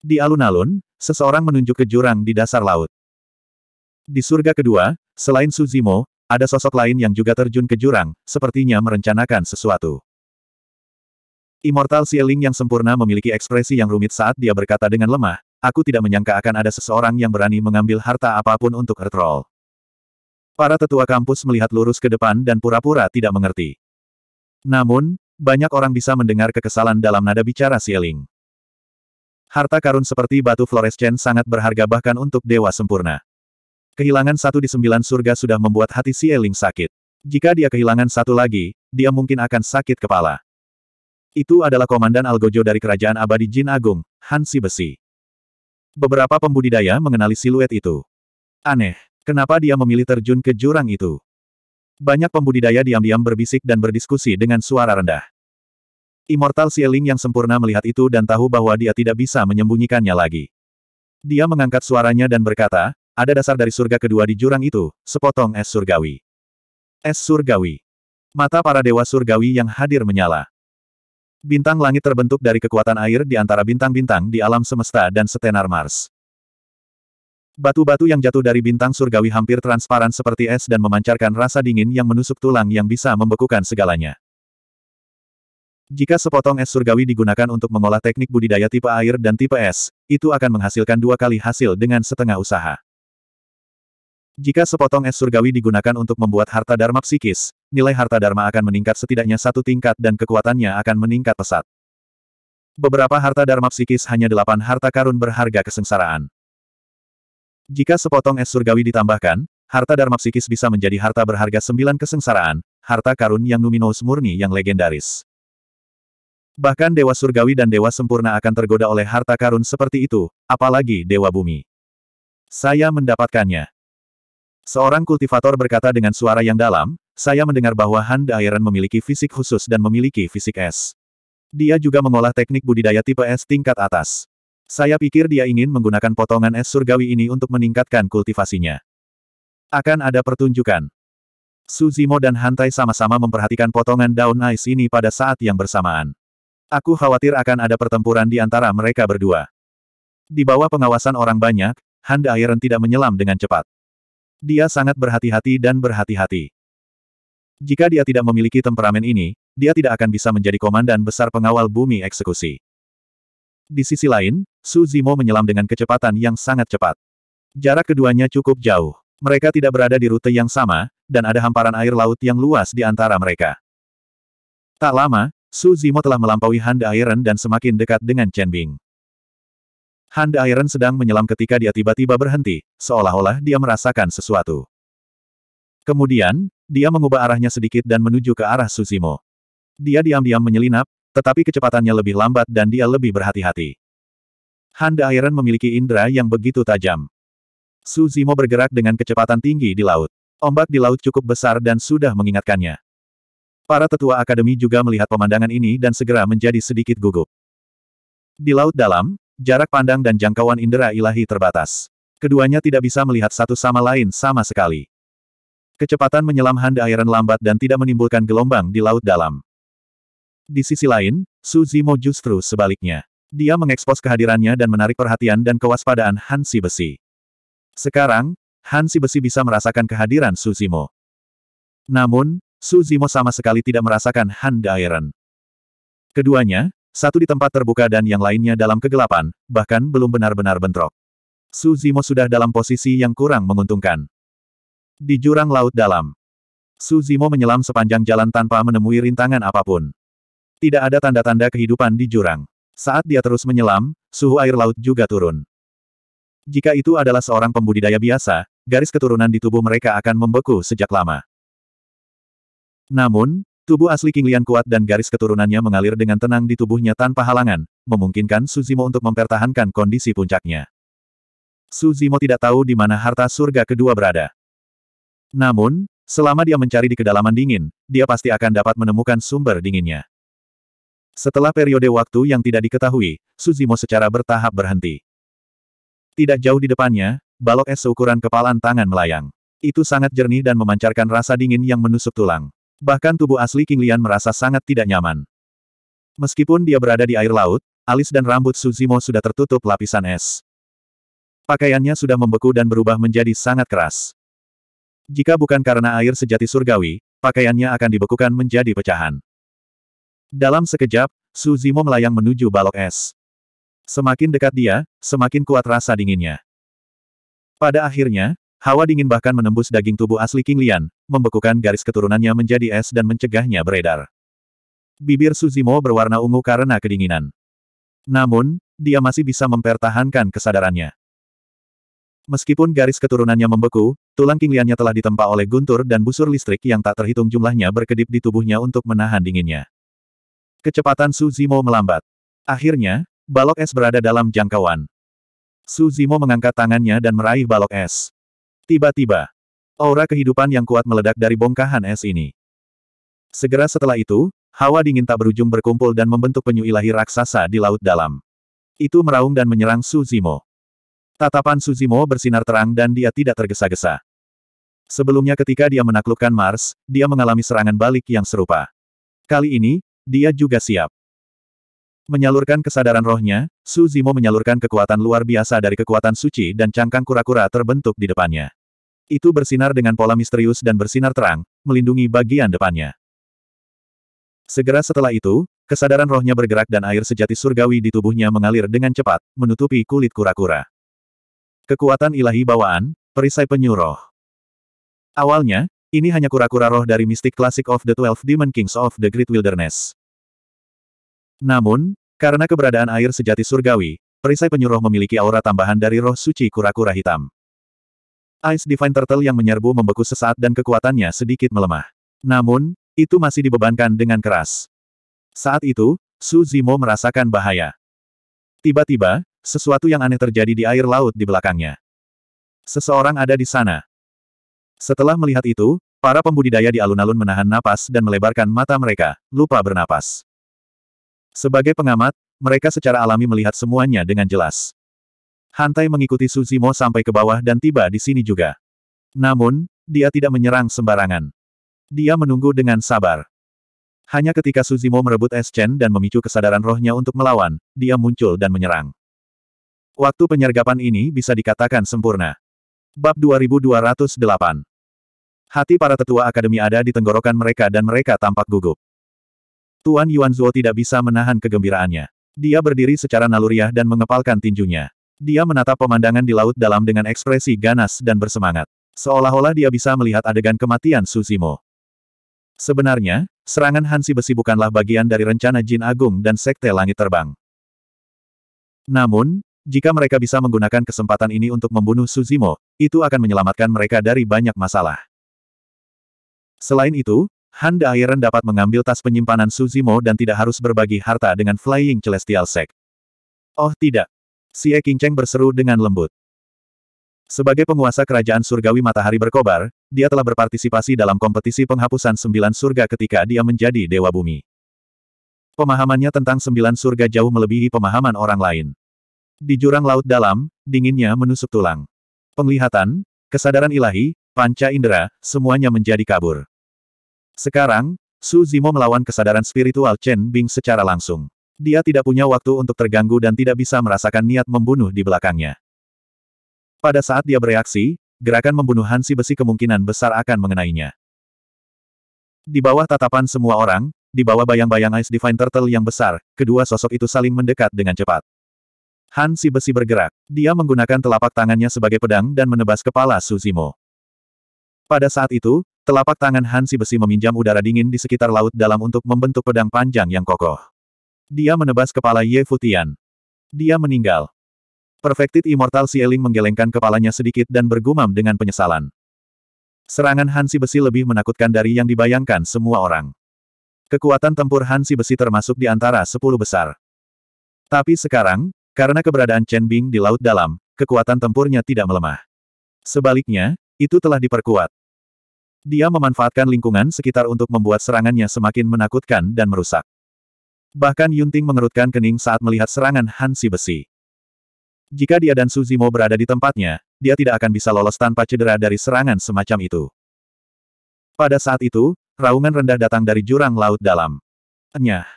Di alun-alun, seseorang menunjuk ke jurang di dasar laut. Di surga kedua, selain Suzimo, ada sosok lain yang juga terjun ke jurang, sepertinya merencanakan sesuatu. Immortal Sieling yang sempurna memiliki ekspresi yang rumit saat dia berkata dengan lemah, Aku tidak menyangka akan ada seseorang yang berani mengambil harta apapun untuk Earthroll. Para tetua kampus melihat lurus ke depan dan pura-pura tidak mengerti. Namun, banyak orang bisa mendengar kekesalan dalam nada bicara Sieling. Harta karun seperti batu fluorescen sangat berharga bahkan untuk dewa sempurna. Kehilangan satu di sembilan surga sudah membuat hati Sieling sakit. Jika dia kehilangan satu lagi, dia mungkin akan sakit kepala. Itu adalah komandan Algojo dari Kerajaan Abadi Jin Agung, Hansi Besi. Beberapa pembudidaya mengenali siluet itu. Aneh, kenapa dia memilih terjun ke jurang itu? Banyak pembudidaya diam-diam berbisik dan berdiskusi dengan suara rendah. Immortal Sieling yang sempurna melihat itu dan tahu bahwa dia tidak bisa menyembunyikannya lagi. Dia mengangkat suaranya dan berkata, ada dasar dari surga kedua di jurang itu, sepotong es surgawi. Es surgawi. Mata para dewa surgawi yang hadir menyala. Bintang langit terbentuk dari kekuatan air di antara bintang-bintang di alam semesta dan setenar Mars. Batu-batu yang jatuh dari bintang surgawi hampir transparan seperti es dan memancarkan rasa dingin yang menusuk tulang yang bisa membekukan segalanya. Jika sepotong es surgawi digunakan untuk mengolah teknik budidaya tipe air dan tipe es, itu akan menghasilkan dua kali hasil dengan setengah usaha. Jika sepotong es surgawi digunakan untuk membuat harta dharma psikis, nilai harta Dharma akan meningkat setidaknya satu tingkat dan kekuatannya akan meningkat pesat. Beberapa harta Dharma psikis hanya delapan harta karun berharga kesengsaraan. Jika sepotong es surgawi ditambahkan, harta Dharma psikis bisa menjadi harta berharga sembilan kesengsaraan, harta karun yang numinous murni yang legendaris. Bahkan Dewa Surgawi dan Dewa Sempurna akan tergoda oleh harta karun seperti itu, apalagi Dewa Bumi. Saya mendapatkannya. Seorang kultivator berkata dengan suara yang dalam, saya mendengar bahwa Han Dairen memiliki fisik khusus dan memiliki fisik es. Dia juga mengolah teknik budidaya tipe es tingkat atas. Saya pikir dia ingin menggunakan potongan es surgawi ini untuk meningkatkan kultivasinya. Akan ada pertunjukan. Suzimo dan Hantai sama-sama memperhatikan potongan daun ais ini pada saat yang bersamaan. Aku khawatir akan ada pertempuran di antara mereka berdua. Di bawah pengawasan orang banyak, Handa Iron tidak menyelam dengan cepat. Dia sangat berhati-hati dan berhati-hati. Jika dia tidak memiliki temperamen ini, dia tidak akan bisa menjadi komandan besar pengawal bumi eksekusi. Di sisi lain, Su Zimo menyelam dengan kecepatan yang sangat cepat. Jarak keduanya cukup jauh. Mereka tidak berada di rute yang sama, dan ada hamparan air laut yang luas di antara mereka. Tak lama, Su Zimo telah melampaui Handa Iron dan semakin dekat dengan Chen Bing. Hand Iron sedang menyelam ketika dia tiba-tiba berhenti, seolah-olah dia merasakan sesuatu. Kemudian, dia mengubah arahnya sedikit dan menuju ke arah Suzimo. Dia diam-diam menyelinap, tetapi kecepatannya lebih lambat dan dia lebih berhati-hati. Hand Iron memiliki indera yang begitu tajam. Suzimo bergerak dengan kecepatan tinggi di laut. Ombak di laut cukup besar dan sudah mengingatkannya. Para tetua akademi juga melihat pemandangan ini dan segera menjadi sedikit gugup. Di laut dalam, Jarak pandang dan jangkauan indera ilahi terbatas. Keduanya tidak bisa melihat satu sama lain sama sekali. Kecepatan menyelam Hand Airan lambat dan tidak menimbulkan gelombang di laut dalam. Di sisi lain, Su Zimo justru sebaliknya. Dia mengekspos kehadirannya dan menarik perhatian dan kewaspadaan Hansi Besi. Sekarang, Hansi Besi bisa merasakan kehadiran Su Zimo. Namun, Su Zimo sama sekali tidak merasakan Hand Airan. Keduanya, satu di tempat terbuka dan yang lainnya dalam kegelapan, bahkan belum benar-benar bentrok. Su Zimo sudah dalam posisi yang kurang menguntungkan. Di jurang laut dalam, Su Zimo menyelam sepanjang jalan tanpa menemui rintangan apapun. Tidak ada tanda-tanda kehidupan di jurang. Saat dia terus menyelam, suhu air laut juga turun. Jika itu adalah seorang pembudidaya biasa, garis keturunan di tubuh mereka akan membeku sejak lama. Namun, Tubuh asli King Lian kuat dan garis keturunannya mengalir dengan tenang di tubuhnya tanpa halangan, memungkinkan Suzimo untuk mempertahankan kondisi puncaknya. Suzimo tidak tahu di mana harta surga kedua berada. Namun, selama dia mencari di kedalaman dingin, dia pasti akan dapat menemukan sumber dinginnya. Setelah periode waktu yang tidak diketahui, Suzimo secara bertahap berhenti. Tidak jauh di depannya, balok es seukuran kepalan tangan melayang. Itu sangat jernih dan memancarkan rasa dingin yang menusuk tulang. Bahkan tubuh asli King Lian merasa sangat tidak nyaman. Meskipun dia berada di air laut, alis dan rambut Suzimo sudah tertutup lapisan es. Pakaiannya sudah membeku dan berubah menjadi sangat keras. Jika bukan karena air sejati surgawi, pakaiannya akan dibekukan menjadi pecahan. Dalam sekejap, Suzimo melayang menuju balok es. Semakin dekat dia, semakin kuat rasa dinginnya. Pada akhirnya, Hawa dingin bahkan menembus daging tubuh asli King Lian, membekukan garis keturunannya menjadi es dan mencegahnya beredar. Bibir Suzimo berwarna ungu karena kedinginan. Namun, dia masih bisa mempertahankan kesadarannya. Meskipun garis keturunannya membeku, tulang King Liannya telah ditempa oleh guntur dan busur listrik yang tak terhitung jumlahnya berkedip di tubuhnya untuk menahan dinginnya. Kecepatan Suzimo melambat. Akhirnya, balok es berada dalam jangkauan. Suzimo mengangkat tangannya dan meraih balok es. Tiba-tiba, aura kehidupan yang kuat meledak dari bongkahan es ini. Segera setelah itu, hawa dingin tak berujung berkumpul dan membentuk penyu ilahi raksasa di laut dalam. Itu meraung dan menyerang Suzimo. Tatapan Suzimo bersinar terang dan dia tidak tergesa-gesa. Sebelumnya ketika dia menaklukkan Mars, dia mengalami serangan balik yang serupa. Kali ini, dia juga siap. Menyalurkan kesadaran rohnya, Su menyalurkan kekuatan luar biasa dari kekuatan suci dan cangkang kura-kura terbentuk di depannya. Itu bersinar dengan pola misterius dan bersinar terang, melindungi bagian depannya. Segera setelah itu, kesadaran rohnya bergerak dan air sejati surgawi di tubuhnya mengalir dengan cepat, menutupi kulit kura-kura. Kekuatan ilahi bawaan, perisai penyuruh. Awalnya, ini hanya kura-kura roh dari mistik klasik of the Twelve Demon Kings of the Great Wilderness. Namun, karena keberadaan air sejati surgawi, perisai penyuruh memiliki aura tambahan dari roh suci kura-kura hitam. Ice Divine Turtle yang menyerbu membeku sesaat dan kekuatannya sedikit melemah. Namun, itu masih dibebankan dengan keras. Saat itu, Su Zimo merasakan bahaya. Tiba-tiba, sesuatu yang aneh terjadi di air laut di belakangnya. Seseorang ada di sana. Setelah melihat itu, para pembudidaya di alun-alun menahan napas dan melebarkan mata mereka, lupa bernapas. Sebagai pengamat, mereka secara alami melihat semuanya dengan jelas. Hantai mengikuti Suzimo sampai ke bawah dan tiba di sini juga. Namun, dia tidak menyerang sembarangan. Dia menunggu dengan sabar. Hanya ketika Suzimo merebut es Chen dan memicu kesadaran rohnya untuk melawan, dia muncul dan menyerang. Waktu penyergapan ini bisa dikatakan sempurna. Bab 2208 Hati para tetua akademi ada di tenggorokan mereka dan mereka tampak gugup. Tuan Yuan Zuo tidak bisa menahan kegembiraannya. Dia berdiri secara naluriah dan mengepalkan tinjunya. Dia menatap pemandangan di laut dalam dengan ekspresi ganas dan bersemangat. Seolah-olah dia bisa melihat adegan kematian Suzimo. Sebenarnya, serangan Hansi besi bukanlah bagian dari rencana Jin Agung dan Sekte Langit Terbang. Namun, jika mereka bisa menggunakan kesempatan ini untuk membunuh Suzimo, itu akan menyelamatkan mereka dari banyak masalah. Selain itu, Han Iron dapat mengambil tas penyimpanan Suzimo dan tidak harus berbagi harta dengan Flying Celestial Sect. Oh tidak, Xie Qingcheng berseru dengan lembut. Sebagai penguasa kerajaan surgawi matahari berkobar, dia telah berpartisipasi dalam kompetisi penghapusan sembilan surga ketika dia menjadi dewa bumi. Pemahamannya tentang sembilan surga jauh melebihi pemahaman orang lain. Di jurang laut dalam, dinginnya menusuk tulang. Penglihatan, kesadaran ilahi, panca indera, semuanya menjadi kabur. Sekarang, Su Zimo melawan kesadaran spiritual Chen Bing secara langsung. Dia tidak punya waktu untuk terganggu dan tidak bisa merasakan niat membunuh di belakangnya. Pada saat dia bereaksi, gerakan membunuh Hansi besi kemungkinan besar akan mengenainya. Di bawah tatapan semua orang, di bawah bayang-bayang Ice Divine Turtle yang besar, kedua sosok itu saling mendekat dengan cepat. Hansi besi bergerak. Dia menggunakan telapak tangannya sebagai pedang dan menebas kepala Suzimo. Pada saat itu, telapak tangan Hansi besi meminjam udara dingin di sekitar laut dalam untuk membentuk pedang panjang yang kokoh. Dia menebas kepala Ye Futian. Dia meninggal. Perfected Immortal Sieling menggelengkan kepalanya sedikit dan bergumam dengan penyesalan. Serangan Hansi Besi lebih menakutkan dari yang dibayangkan semua orang. Kekuatan tempur Hansi Besi termasuk di antara sepuluh besar. Tapi sekarang, karena keberadaan Chen Bing di Laut Dalam, kekuatan tempurnya tidak melemah. Sebaliknya, itu telah diperkuat. Dia memanfaatkan lingkungan sekitar untuk membuat serangannya semakin menakutkan dan merusak. Bahkan Yunting mengerutkan kening saat melihat serangan Hansi besi. Jika dia dan Suzimo berada di tempatnya, dia tidak akan bisa lolos tanpa cedera dari serangan semacam itu. Pada saat itu, raungan rendah datang dari jurang laut dalam. Enyah.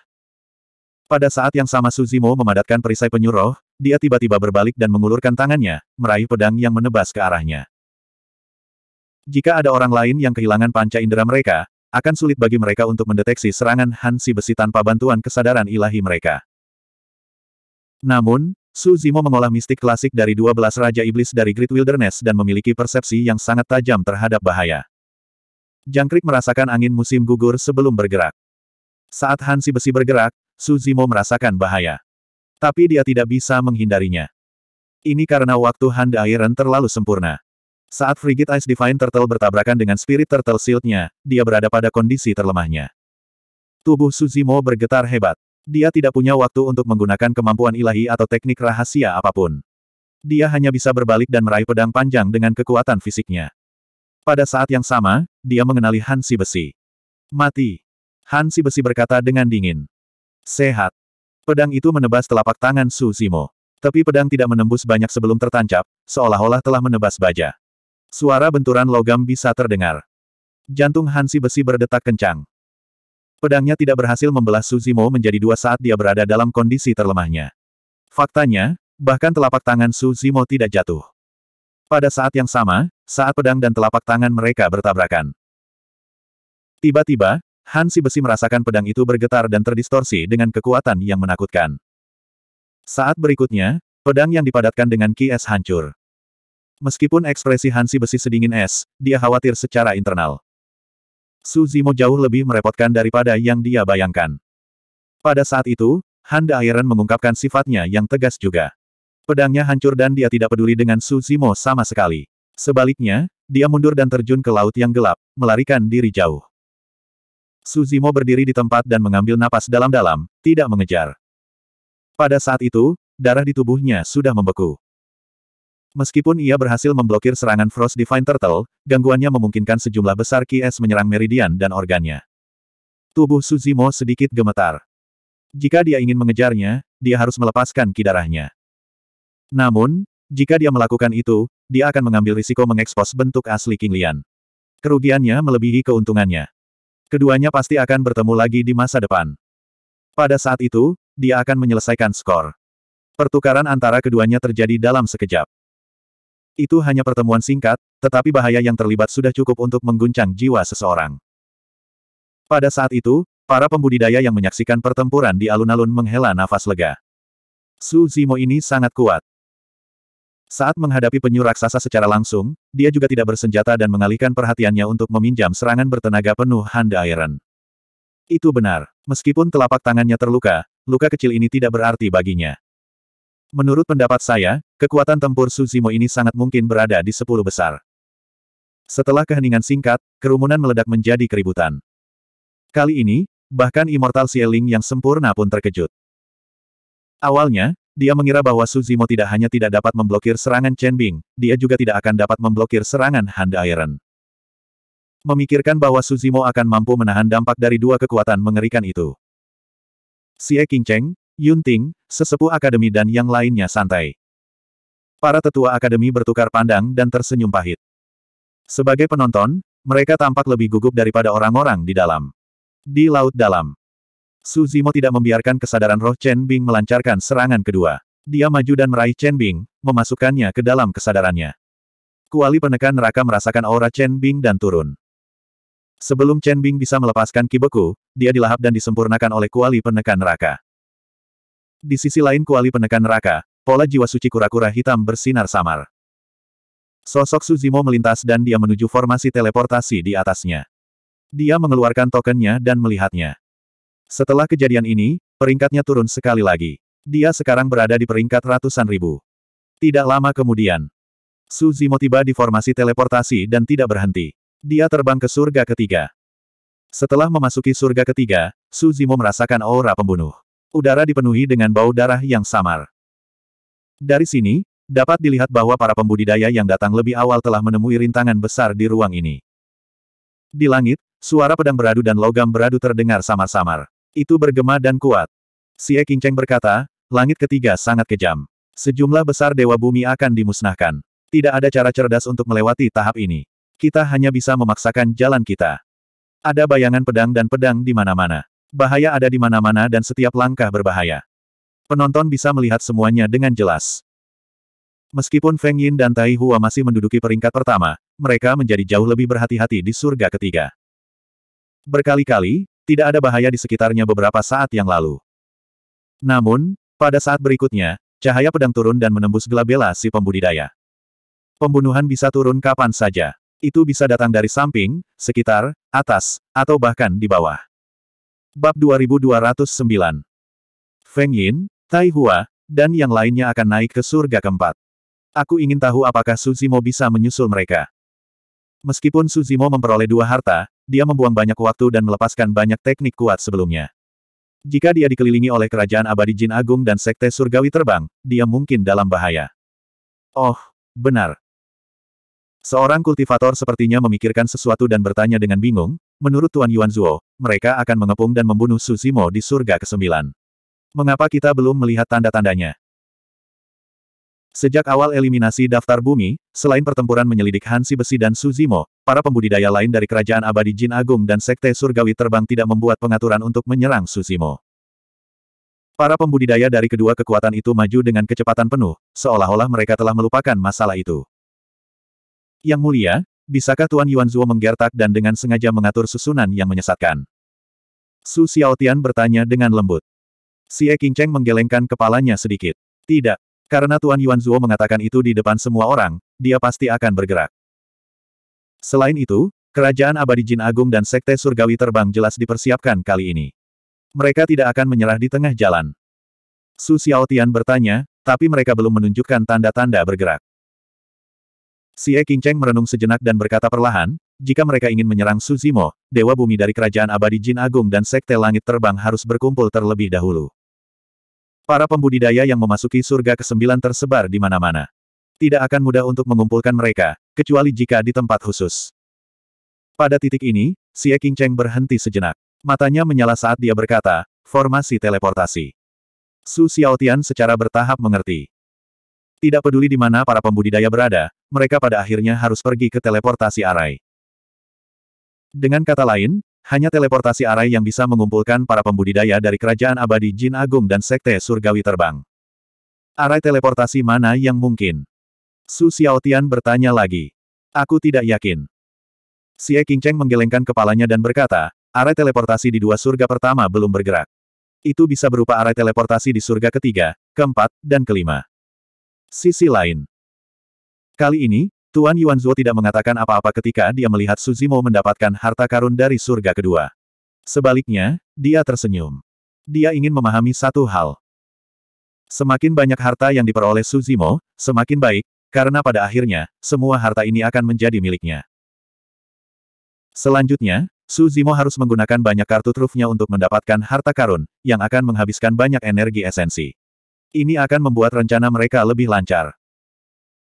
Pada saat yang sama Suzimo memadatkan perisai penyuruh, dia tiba-tiba berbalik dan mengulurkan tangannya, meraih pedang yang menebas ke arahnya. Jika ada orang lain yang kehilangan panca indera mereka, akan sulit bagi mereka untuk mendeteksi serangan Hansi besi tanpa bantuan kesadaran ilahi mereka. Namun, Su Zimo mengolah mistik klasik dari 12 Raja Iblis dari Great Wilderness dan memiliki persepsi yang sangat tajam terhadap bahaya. Jangkrik merasakan angin musim gugur sebelum bergerak. Saat Hansi besi bergerak, Su Zimo merasakan bahaya. Tapi dia tidak bisa menghindarinya. Ini karena waktu Hand Iron terlalu sempurna. Saat frigate Ice Divine Turtle bertabrakan dengan Spirit Turtle Shield-nya, dia berada pada kondisi terlemahnya. Tubuh Suzimo bergetar hebat. Dia tidak punya waktu untuk menggunakan kemampuan ilahi atau teknik rahasia apapun. Dia hanya bisa berbalik dan meraih pedang panjang dengan kekuatan fisiknya. Pada saat yang sama, dia mengenali Hansi Besi. Mati. Hansi Besi berkata dengan dingin. Sehat. Pedang itu menebas telapak tangan Suzimo. Tapi pedang tidak menembus banyak sebelum tertancap, seolah-olah telah menebas baja. Suara benturan logam bisa terdengar. Jantung Hansi besi berdetak kencang. Pedangnya tidak berhasil membelah Suzimo menjadi dua saat dia berada dalam kondisi terlemahnya. Faktanya, bahkan telapak tangan Suzimo tidak jatuh. Pada saat yang sama, saat pedang dan telapak tangan mereka bertabrakan. Tiba-tiba, Hansi besi merasakan pedang itu bergetar dan terdistorsi dengan kekuatan yang menakutkan. Saat berikutnya, pedang yang dipadatkan dengan kies hancur. Meskipun ekspresi Hansi besi sedingin es, dia khawatir secara internal. Su Zimo jauh lebih merepotkan daripada yang dia bayangkan. Pada saat itu, Handa Iron mengungkapkan sifatnya yang tegas juga. Pedangnya hancur dan dia tidak peduli dengan Suzimo sama sekali. Sebaliknya, dia mundur dan terjun ke laut yang gelap, melarikan diri jauh. Suzimo berdiri di tempat dan mengambil napas dalam-dalam, tidak mengejar. Pada saat itu, darah di tubuhnya sudah membeku. Meskipun ia berhasil memblokir serangan Frost Divine Turtle, gangguannya memungkinkan sejumlah besar ki es menyerang meridian dan organnya. Tubuh Suzimo sedikit gemetar. Jika dia ingin mengejarnya, dia harus melepaskan ki darahnya. Namun, jika dia melakukan itu, dia akan mengambil risiko mengekspos bentuk asli King Lian. Kerugiannya melebihi keuntungannya. Keduanya pasti akan bertemu lagi di masa depan. Pada saat itu, dia akan menyelesaikan skor. Pertukaran antara keduanya terjadi dalam sekejap. Itu hanya pertemuan singkat, tetapi bahaya yang terlibat sudah cukup untuk mengguncang jiwa seseorang. Pada saat itu, para pembudidaya yang menyaksikan pertempuran di alun-alun menghela nafas lega. Su Zimo ini sangat kuat. Saat menghadapi penyu raksasa secara langsung, dia juga tidak bersenjata dan mengalihkan perhatiannya untuk meminjam serangan bertenaga penuh Hand Iron. Itu benar. Meskipun telapak tangannya terluka, luka kecil ini tidak berarti baginya. Menurut pendapat saya, kekuatan tempur Suzimo ini sangat mungkin berada di sepuluh besar. Setelah keheningan singkat, kerumunan meledak menjadi keributan. Kali ini, bahkan Immortal Sieling yang sempurna pun terkejut. Awalnya, dia mengira bahwa Suzimo tidak hanya tidak dapat memblokir serangan Chen Bing, dia juga tidak akan dapat memblokir serangan Hand Iron. Memikirkan bahwa Suzimo akan mampu menahan dampak dari dua kekuatan mengerikan itu. Xie Qingcheng, Yunting, sesepuh akademi dan yang lainnya santai. Para tetua akademi bertukar pandang dan tersenyum pahit. Sebagai penonton, mereka tampak lebih gugup daripada orang-orang di dalam. Di Laut Dalam. Su Zimo tidak membiarkan kesadaran roh Chen Bing melancarkan serangan kedua. Dia maju dan meraih Chen Bing, memasukkannya ke dalam kesadarannya. Kuali penekan neraka merasakan aura Chen Bing dan turun. Sebelum Chen Bing bisa melepaskan kibeku, dia dilahap dan disempurnakan oleh kuali penekan neraka. Di sisi lain kuali penekan neraka, pola jiwa suci kura-kura hitam bersinar samar. Sosok Suzimo melintas dan dia menuju formasi teleportasi di atasnya. Dia mengeluarkan tokennya dan melihatnya. Setelah kejadian ini, peringkatnya turun sekali lagi. Dia sekarang berada di peringkat ratusan ribu. Tidak lama kemudian, Suzimo tiba di formasi teleportasi dan tidak berhenti. Dia terbang ke surga ketiga. Setelah memasuki surga ketiga, Suzimo merasakan aura pembunuh udara dipenuhi dengan bau darah yang samar. Dari sini, dapat dilihat bahwa para pembudidaya yang datang lebih awal telah menemui rintangan besar di ruang ini. Di langit, suara pedang beradu dan logam beradu terdengar samar-samar. Itu bergema dan kuat. Si Qingcheng berkata, langit ketiga sangat kejam. Sejumlah besar dewa bumi akan dimusnahkan. Tidak ada cara cerdas untuk melewati tahap ini. Kita hanya bisa memaksakan jalan kita. Ada bayangan pedang dan pedang di mana-mana. Bahaya ada di mana-mana dan setiap langkah berbahaya. Penonton bisa melihat semuanya dengan jelas. Meskipun Feng Yin dan Tai Hua masih menduduki peringkat pertama, mereka menjadi jauh lebih berhati-hati di surga ketiga. Berkali-kali, tidak ada bahaya di sekitarnya beberapa saat yang lalu. Namun, pada saat berikutnya, cahaya pedang turun dan menembus gelabela si pembudidaya. Pembunuhan bisa turun kapan saja. Itu bisa datang dari samping, sekitar, atas, atau bahkan di bawah. Bab 2209 Feng Yin, Tai Hua, dan yang lainnya akan naik ke surga keempat. Aku ingin tahu apakah Suzimo bisa menyusul mereka. Meskipun Suzimo memperoleh dua harta, dia membuang banyak waktu dan melepaskan banyak teknik kuat sebelumnya. Jika dia dikelilingi oleh kerajaan abadi jin agung dan sekte surgawi terbang, dia mungkin dalam bahaya. Oh, benar. Seorang kultivator sepertinya memikirkan sesuatu dan bertanya dengan bingung, Menurut Tuan Yuan Zhuo, mereka akan mengepung dan membunuh Su Zimo di surga ke-9. Mengapa kita belum melihat tanda-tandanya? Sejak awal eliminasi daftar bumi, selain pertempuran menyelidik Hansi Besi dan Suzimo, para pembudidaya lain dari Kerajaan Abadi Jin Agung dan Sekte Surgawi Terbang tidak membuat pengaturan untuk menyerang Suzimo. Para pembudidaya dari kedua kekuatan itu maju dengan kecepatan penuh, seolah-olah mereka telah melupakan masalah itu. Yang mulia, Bisakah Tuan Yuan Yuanzuo menggertak dan dengan sengaja mengatur susunan yang menyesatkan? Su Xiaotian bertanya dengan lembut. Si E Qingcheng menggelengkan kepalanya sedikit. Tidak. Karena Tuan Yuan Yuanzuo mengatakan itu di depan semua orang, dia pasti akan bergerak. Selain itu, kerajaan abadi Jin Agung dan Sekte Surgawi Terbang jelas dipersiapkan kali ini. Mereka tidak akan menyerah di tengah jalan. Su Xiaotian bertanya, tapi mereka belum menunjukkan tanda-tanda bergerak. Si Xie Qingcheng merenung sejenak dan berkata perlahan, jika mereka ingin menyerang Suzimo, Dewa Bumi dari Kerajaan Abadi Jin Agung dan Sekte Langit Terbang harus berkumpul terlebih dahulu. Para pembudidaya yang memasuki surga kesembilan tersebar di mana-mana. Tidak akan mudah untuk mengumpulkan mereka, kecuali jika di tempat khusus. Pada titik ini, Si Xie Qingcheng berhenti sejenak. Matanya menyala saat dia berkata, formasi teleportasi. Su Xiaotian secara bertahap mengerti. Tidak peduli di mana para pembudidaya berada, mereka pada akhirnya harus pergi ke teleportasi arai. Dengan kata lain, hanya teleportasi arai yang bisa mengumpulkan para pembudidaya dari kerajaan abadi Jin Agung dan Sekte Surgawi Terbang. Arai teleportasi mana yang mungkin? Su Xiaotian bertanya lagi. Aku tidak yakin. Xie Qingcheng menggelengkan kepalanya dan berkata, arai teleportasi di dua surga pertama belum bergerak. Itu bisa berupa arai teleportasi di surga ketiga, keempat, dan kelima. Sisi lain. Kali ini, Tuan Yuanzuo tidak mengatakan apa-apa ketika dia melihat Suzimo mendapatkan harta karun dari surga kedua. Sebaliknya, dia tersenyum. Dia ingin memahami satu hal. Semakin banyak harta yang diperoleh Suzimo, semakin baik, karena pada akhirnya, semua harta ini akan menjadi miliknya. Selanjutnya, Suzimo harus menggunakan banyak kartu trufnya untuk mendapatkan harta karun, yang akan menghabiskan banyak energi esensi. Ini akan membuat rencana mereka lebih lancar.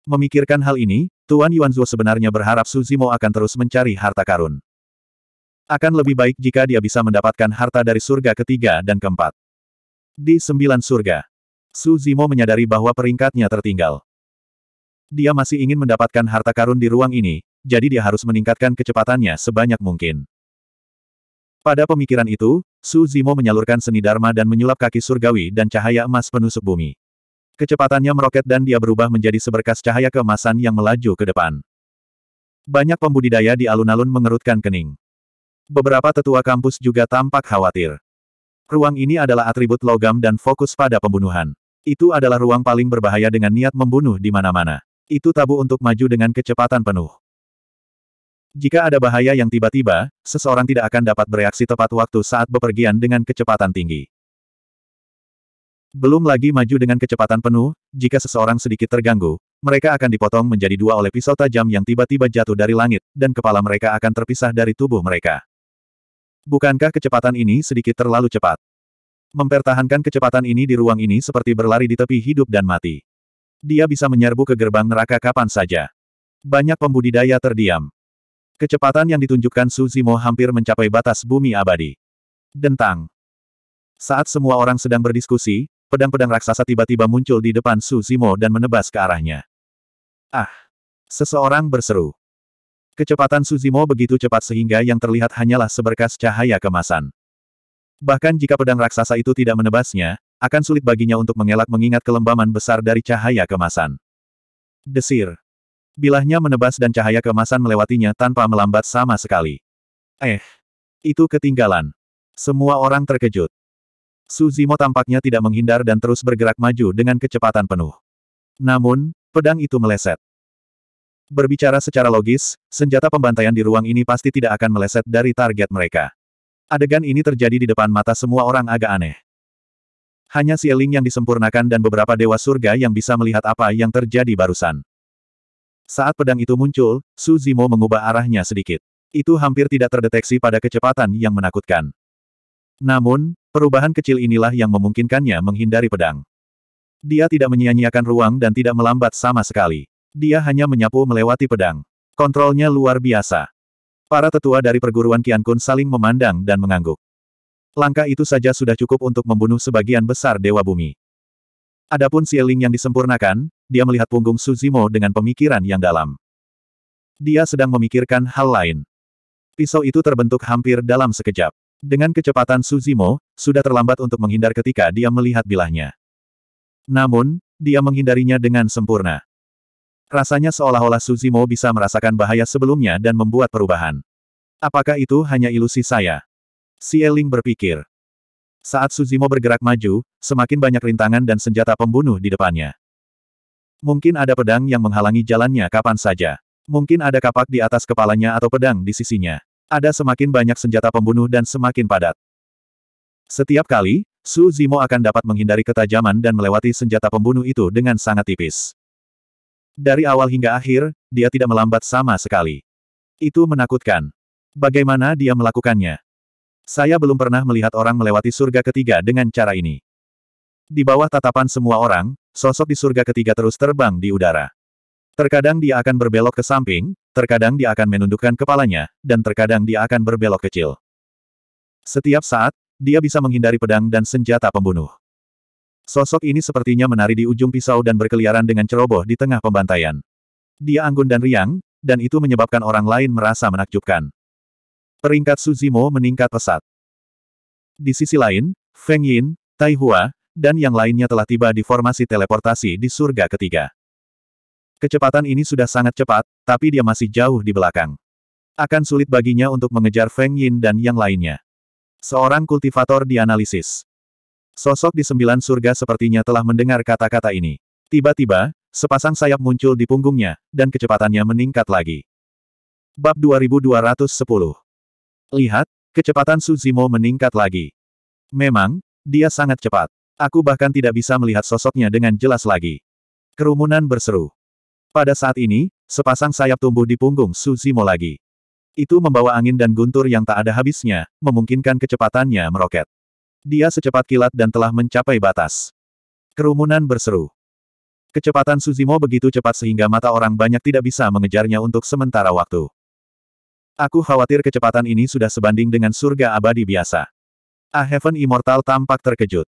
Memikirkan hal ini, Tuan Yuanzuo sebenarnya berharap Su Zimo akan terus mencari harta karun. Akan lebih baik jika dia bisa mendapatkan harta dari surga ketiga dan keempat. Di sembilan surga, Su Zimo menyadari bahwa peringkatnya tertinggal. Dia masih ingin mendapatkan harta karun di ruang ini, jadi dia harus meningkatkan kecepatannya sebanyak mungkin. Pada pemikiran itu, Su Zimo menyalurkan seni Dharma dan menyulap kaki surgawi dan cahaya emas penusuk bumi. Kecepatannya meroket dan dia berubah menjadi seberkas cahaya keemasan yang melaju ke depan. Banyak pembudidaya di alun-alun mengerutkan kening. Beberapa tetua kampus juga tampak khawatir. Ruang ini adalah atribut logam dan fokus pada pembunuhan. Itu adalah ruang paling berbahaya dengan niat membunuh di mana-mana. Itu tabu untuk maju dengan kecepatan penuh. Jika ada bahaya yang tiba-tiba, seseorang tidak akan dapat bereaksi tepat waktu saat bepergian dengan kecepatan tinggi. Belum lagi maju dengan kecepatan penuh, jika seseorang sedikit terganggu, mereka akan dipotong menjadi dua oleh pisau tajam yang tiba-tiba jatuh dari langit, dan kepala mereka akan terpisah dari tubuh mereka. Bukankah kecepatan ini sedikit terlalu cepat? Mempertahankan kecepatan ini di ruang ini seperti berlari di tepi hidup dan mati. Dia bisa menyerbu ke gerbang neraka kapan saja. Banyak pembudidaya terdiam. Kecepatan yang ditunjukkan Suzimo hampir mencapai batas bumi abadi. Dentang. Saat semua orang sedang berdiskusi, pedang-pedang raksasa tiba-tiba muncul di depan Suzimo dan menebas ke arahnya. Ah! Seseorang berseru. Kecepatan Suzimo begitu cepat sehingga yang terlihat hanyalah seberkas cahaya kemasan. Bahkan jika pedang raksasa itu tidak menebasnya, akan sulit baginya untuk mengelak mengingat kelembaman besar dari cahaya kemasan. Desir. Bilahnya menebas dan cahaya kemasan melewatinya tanpa melambat sama sekali. Eh, itu ketinggalan. Semua orang terkejut. Suzimo tampaknya tidak menghindar dan terus bergerak maju dengan kecepatan penuh. Namun, pedang itu meleset. Berbicara secara logis, senjata pembantaian di ruang ini pasti tidak akan meleset dari target mereka. Adegan ini terjadi di depan mata semua orang agak aneh. Hanya Sieling yang disempurnakan dan beberapa dewa surga yang bisa melihat apa yang terjadi barusan. Saat pedang itu muncul, Su Zimo mengubah arahnya sedikit. Itu hampir tidak terdeteksi pada kecepatan yang menakutkan. Namun, perubahan kecil inilah yang memungkinkannya menghindari pedang. Dia tidak menyia-nyiakan ruang dan tidak melambat sama sekali. Dia hanya menyapu melewati pedang. Kontrolnya luar biasa. Para tetua dari perguruan Kun saling memandang dan mengangguk. Langkah itu saja sudah cukup untuk membunuh sebagian besar Dewa Bumi. Adapun sieling yang disempurnakan, dia melihat punggung Suzimo dengan pemikiran yang dalam. Dia sedang memikirkan hal lain. Pisau itu terbentuk hampir dalam sekejap. Dengan kecepatan Suzimo, sudah terlambat untuk menghindar ketika dia melihat bilahnya. Namun, dia menghindarinya dengan sempurna. Rasanya seolah-olah Suzimo bisa merasakan bahaya sebelumnya dan membuat perubahan. Apakah itu hanya ilusi saya? Si Eling berpikir. Saat Suzimo bergerak maju, semakin banyak rintangan dan senjata pembunuh di depannya. Mungkin ada pedang yang menghalangi jalannya kapan saja. Mungkin ada kapak di atas kepalanya atau pedang di sisinya. Ada semakin banyak senjata pembunuh dan semakin padat. Setiap kali, Su Zimo akan dapat menghindari ketajaman dan melewati senjata pembunuh itu dengan sangat tipis. Dari awal hingga akhir, dia tidak melambat sama sekali. Itu menakutkan. Bagaimana dia melakukannya? Saya belum pernah melihat orang melewati surga ketiga dengan cara ini. Di bawah tatapan semua orang, sosok di surga ketiga terus terbang di udara. Terkadang dia akan berbelok ke samping, terkadang dia akan menundukkan kepalanya, dan terkadang dia akan berbelok kecil. Setiap saat, dia bisa menghindari pedang dan senjata pembunuh. Sosok ini sepertinya menari di ujung pisau dan berkeliaran dengan ceroboh di tengah pembantaian. Dia anggun dan riang, dan itu menyebabkan orang lain merasa menakjubkan. Peringkat Suzimo meningkat pesat. Di sisi lain, Feng Yin, Tai Hua, dan yang lainnya telah tiba di formasi teleportasi di surga ketiga. Kecepatan ini sudah sangat cepat, tapi dia masih jauh di belakang. Akan sulit baginya untuk mengejar Feng Yin dan yang lainnya. Seorang kultivator dianalisis. Sosok di sembilan surga sepertinya telah mendengar kata-kata ini. Tiba-tiba, sepasang sayap muncul di punggungnya, dan kecepatannya meningkat lagi. Bab 2210 Lihat, kecepatan Suzimo meningkat lagi. Memang, dia sangat cepat. Aku bahkan tidak bisa melihat sosoknya dengan jelas lagi. Kerumunan berseru. Pada saat ini, sepasang sayap tumbuh di punggung Suzimo lagi. Itu membawa angin dan guntur yang tak ada habisnya, memungkinkan kecepatannya meroket. Dia secepat kilat dan telah mencapai batas. Kerumunan berseru. Kecepatan Suzimo begitu cepat sehingga mata orang banyak tidak bisa mengejarnya untuk sementara waktu. Aku khawatir kecepatan ini sudah sebanding dengan surga abadi biasa. A ah, Heaven Immortal tampak terkejut.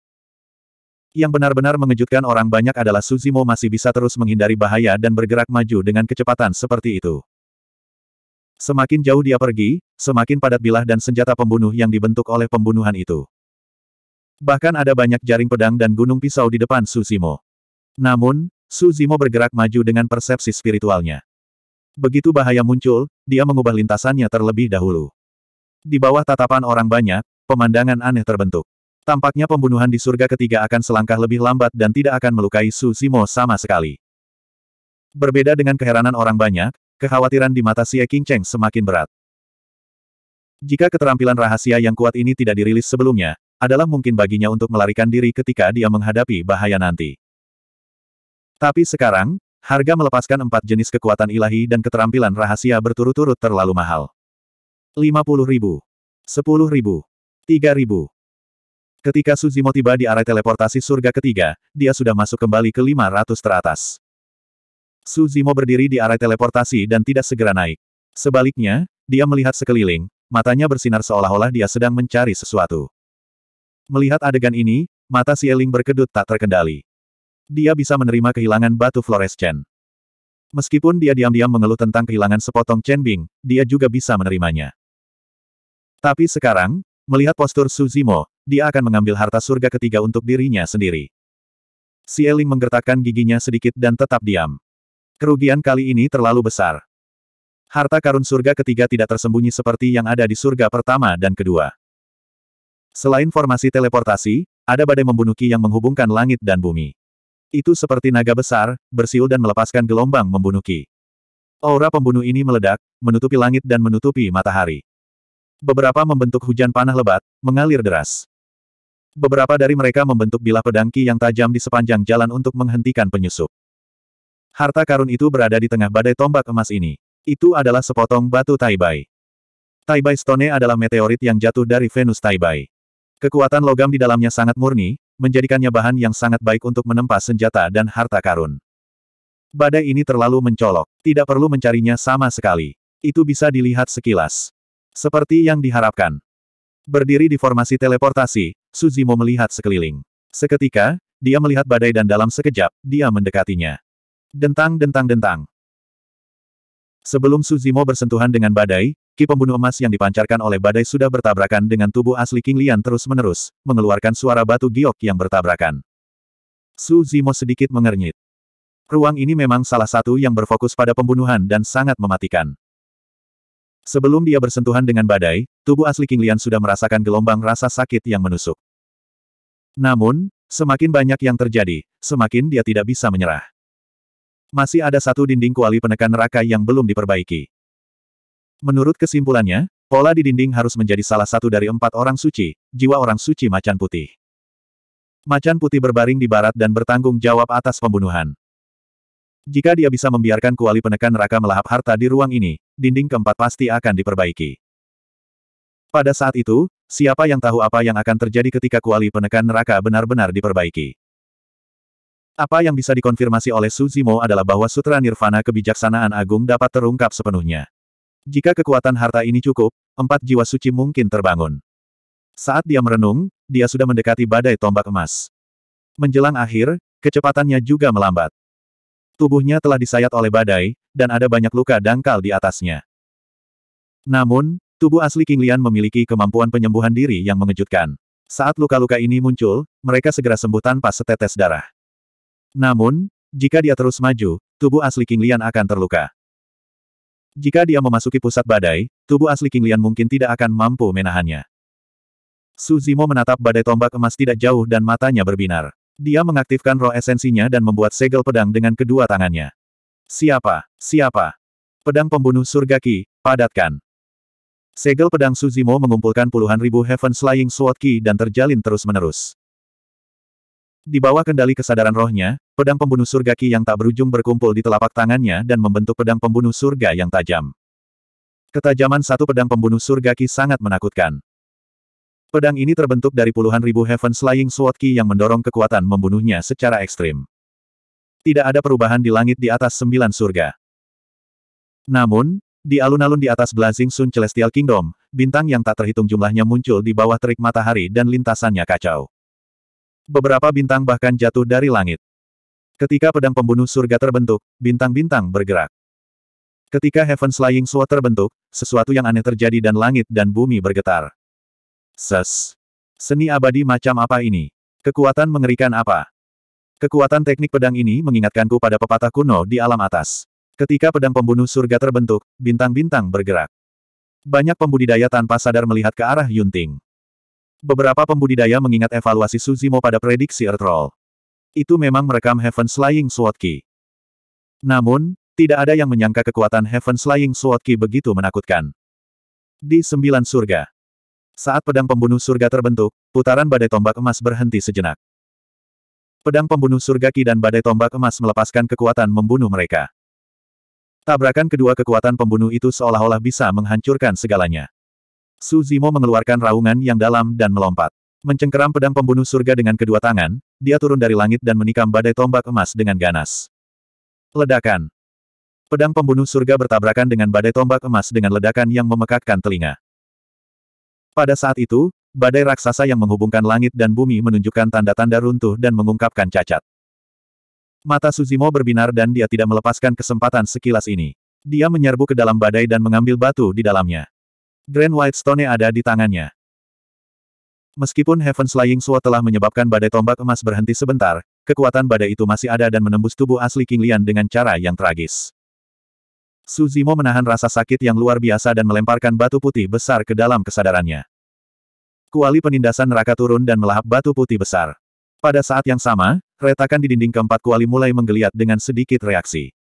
Yang benar-benar mengejutkan orang banyak adalah Suzimo masih bisa terus menghindari bahaya dan bergerak maju dengan kecepatan seperti itu. Semakin jauh dia pergi, semakin padat bilah dan senjata pembunuh yang dibentuk oleh pembunuhan itu. Bahkan ada banyak jaring pedang dan gunung pisau di depan Suzimo. Namun, Suzimo bergerak maju dengan persepsi spiritualnya. Begitu bahaya muncul, dia mengubah lintasannya terlebih dahulu. Di bawah tatapan orang banyak, pemandangan aneh terbentuk. Tampaknya pembunuhan di surga ketiga akan selangkah lebih lambat dan tidak akan melukai Su Simo sama sekali. Berbeda dengan keheranan orang banyak, kekhawatiran di mata Xie Cheng semakin berat. Jika keterampilan rahasia yang kuat ini tidak dirilis sebelumnya, adalah mungkin baginya untuk melarikan diri ketika dia menghadapi bahaya nanti. Tapi sekarang, harga melepaskan empat jenis kekuatan ilahi dan keterampilan rahasia berturut-turut terlalu mahal. 50 ribu. 10 ribu. 3 ribu. Ketika Suzimo tiba di area teleportasi surga ketiga, dia sudah masuk kembali ke 500 teratas. Suzimo berdiri di area teleportasi dan tidak segera naik. Sebaliknya, dia melihat sekeliling, matanya bersinar seolah-olah dia sedang mencari sesuatu. Melihat adegan ini, mata si Eling berkedut tak terkendali. Dia bisa menerima kehilangan batu fluorescen. Meskipun dia diam-diam mengeluh tentang kehilangan sepotong Chen Bing, dia juga bisa menerimanya. Tapi sekarang, Melihat postur Suzimo, dia akan mengambil harta surga ketiga untuk dirinya sendiri. Si Eling menggertakkan giginya sedikit dan tetap diam. Kerugian kali ini terlalu besar. Harta karun surga ketiga tidak tersembunyi seperti yang ada di surga pertama dan kedua. Selain formasi teleportasi, ada badai membunuh Ki yang menghubungkan langit dan bumi. Itu seperti naga besar, bersiul dan melepaskan gelombang membunuh Ki. Aura pembunuh ini meledak, menutupi langit dan menutupi matahari. Beberapa membentuk hujan panah lebat, mengalir deras. Beberapa dari mereka membentuk bilah pedangki yang tajam di sepanjang jalan untuk menghentikan penyusup. Harta karun itu berada di tengah badai tombak emas ini. Itu adalah sepotong batu Taibai. Taibai Stone adalah meteorit yang jatuh dari Venus Taibai. Kekuatan logam di dalamnya sangat murni, menjadikannya bahan yang sangat baik untuk menempa senjata dan harta karun. Badai ini terlalu mencolok, tidak perlu mencarinya sama sekali. Itu bisa dilihat sekilas. Seperti yang diharapkan. Berdiri di formasi teleportasi, Suzimo melihat sekeliling. Seketika, dia melihat badai dan dalam sekejap, dia mendekatinya. Dentang dentang dentang. Sebelum Suzimo bersentuhan dengan badai, ki pembunuh emas yang dipancarkan oleh badai sudah bertabrakan dengan tubuh asli King Lian terus-menerus, mengeluarkan suara batu giok yang bertabrakan. Suzimo sedikit mengernyit. Ruang ini memang salah satu yang berfokus pada pembunuhan dan sangat mematikan. Sebelum dia bersentuhan dengan badai, tubuh asli King Lian sudah merasakan gelombang rasa sakit yang menusuk. Namun, semakin banyak yang terjadi, semakin dia tidak bisa menyerah. Masih ada satu dinding kuali penekan neraka yang belum diperbaiki. Menurut kesimpulannya, pola di dinding harus menjadi salah satu dari empat orang suci, jiwa orang suci macan putih. Macan putih berbaring di barat dan bertanggung jawab atas pembunuhan. Jika dia bisa membiarkan kuali penekan neraka melahap harta di ruang ini, dinding keempat pasti akan diperbaiki. Pada saat itu, siapa yang tahu apa yang akan terjadi ketika kuali penekan neraka benar-benar diperbaiki. Apa yang bisa dikonfirmasi oleh Suzimo adalah bahwa Sutra Nirvana kebijaksanaan agung dapat terungkap sepenuhnya. Jika kekuatan harta ini cukup, empat jiwa suci mungkin terbangun. Saat dia merenung, dia sudah mendekati badai tombak emas. Menjelang akhir, kecepatannya juga melambat. Tubuhnya telah disayat oleh badai, dan ada banyak luka dangkal di atasnya. Namun, tubuh asli King Lian memiliki kemampuan penyembuhan diri yang mengejutkan. Saat luka-luka ini muncul, mereka segera sembuh tanpa setetes darah. Namun, jika dia terus maju, tubuh asli King Lian akan terluka. Jika dia memasuki pusat badai, tubuh asli King Lian mungkin tidak akan mampu menahannya. Suzimo menatap badai tombak emas tidak jauh dan matanya berbinar. Dia mengaktifkan roh esensinya dan membuat segel pedang dengan kedua tangannya. Siapa? Siapa? Pedang pembunuh surgaki, padatkan. Segel pedang Suzimo mengumpulkan puluhan ribu Heaven Slaying Sword Key dan terjalin terus-menerus. Di bawah kendali kesadaran rohnya, pedang pembunuh surgaki yang tak berujung berkumpul di telapak tangannya dan membentuk pedang pembunuh surga yang tajam. Ketajaman satu pedang pembunuh surgaki sangat menakutkan. Pedang ini terbentuk dari puluhan ribu Heaven Slaying Sword Ki yang mendorong kekuatan membunuhnya secara ekstrim. Tidak ada perubahan di langit di atas sembilan surga. Namun, di alun-alun di atas Blazing Sun Celestial Kingdom, bintang yang tak terhitung jumlahnya muncul di bawah terik matahari dan lintasannya kacau. Beberapa bintang bahkan jatuh dari langit. Ketika pedang pembunuh surga terbentuk, bintang-bintang bergerak. Ketika Heaven Slaying Sword terbentuk, sesuatu yang aneh terjadi dan langit dan bumi bergetar. Ses. Seni abadi macam apa ini? Kekuatan mengerikan apa? Kekuatan teknik pedang ini mengingatkanku pada pepatah kuno di alam atas. Ketika pedang pembunuh surga terbentuk, bintang-bintang bergerak. Banyak pembudidaya tanpa sadar melihat ke arah Yunting. Beberapa pembudidaya mengingat evaluasi Suzimo pada prediksi Earth Roll. Itu memang merekam Heaven Slaying Sword Key. Namun, tidak ada yang menyangka kekuatan Heaven Slaying Sword Key begitu menakutkan. Di sembilan surga, saat pedang pembunuh surga terbentuk, putaran badai tombak emas berhenti sejenak. Pedang pembunuh surga Ki dan badai tombak emas melepaskan kekuatan membunuh mereka. Tabrakan kedua kekuatan pembunuh itu seolah-olah bisa menghancurkan segalanya. Suzimo mengeluarkan raungan yang dalam dan melompat. Mencengkeram pedang pembunuh surga dengan kedua tangan, dia turun dari langit dan menikam badai tombak emas dengan ganas. Ledakan. Pedang pembunuh surga bertabrakan dengan badai tombak emas dengan ledakan yang memekakkan telinga. Pada saat itu, badai raksasa yang menghubungkan langit dan bumi menunjukkan tanda-tanda runtuh dan mengungkapkan cacat. Mata Suzimo berbinar dan dia tidak melepaskan kesempatan sekilas ini. Dia menyerbu ke dalam badai dan mengambil batu di dalamnya. Grand White Stone ada di tangannya. Meskipun Heaven Slaying Sword telah menyebabkan badai tombak emas berhenti sebentar, kekuatan badai itu masih ada dan menembus tubuh asli King Lian dengan cara yang tragis. Suzimo menahan rasa sakit yang luar biasa dan melemparkan batu putih besar ke dalam kesadarannya. Kuali penindasan neraka turun dan melahap batu putih besar. Pada saat yang sama, retakan di dinding keempat kuali mulai menggeliat dengan sedikit reaksi.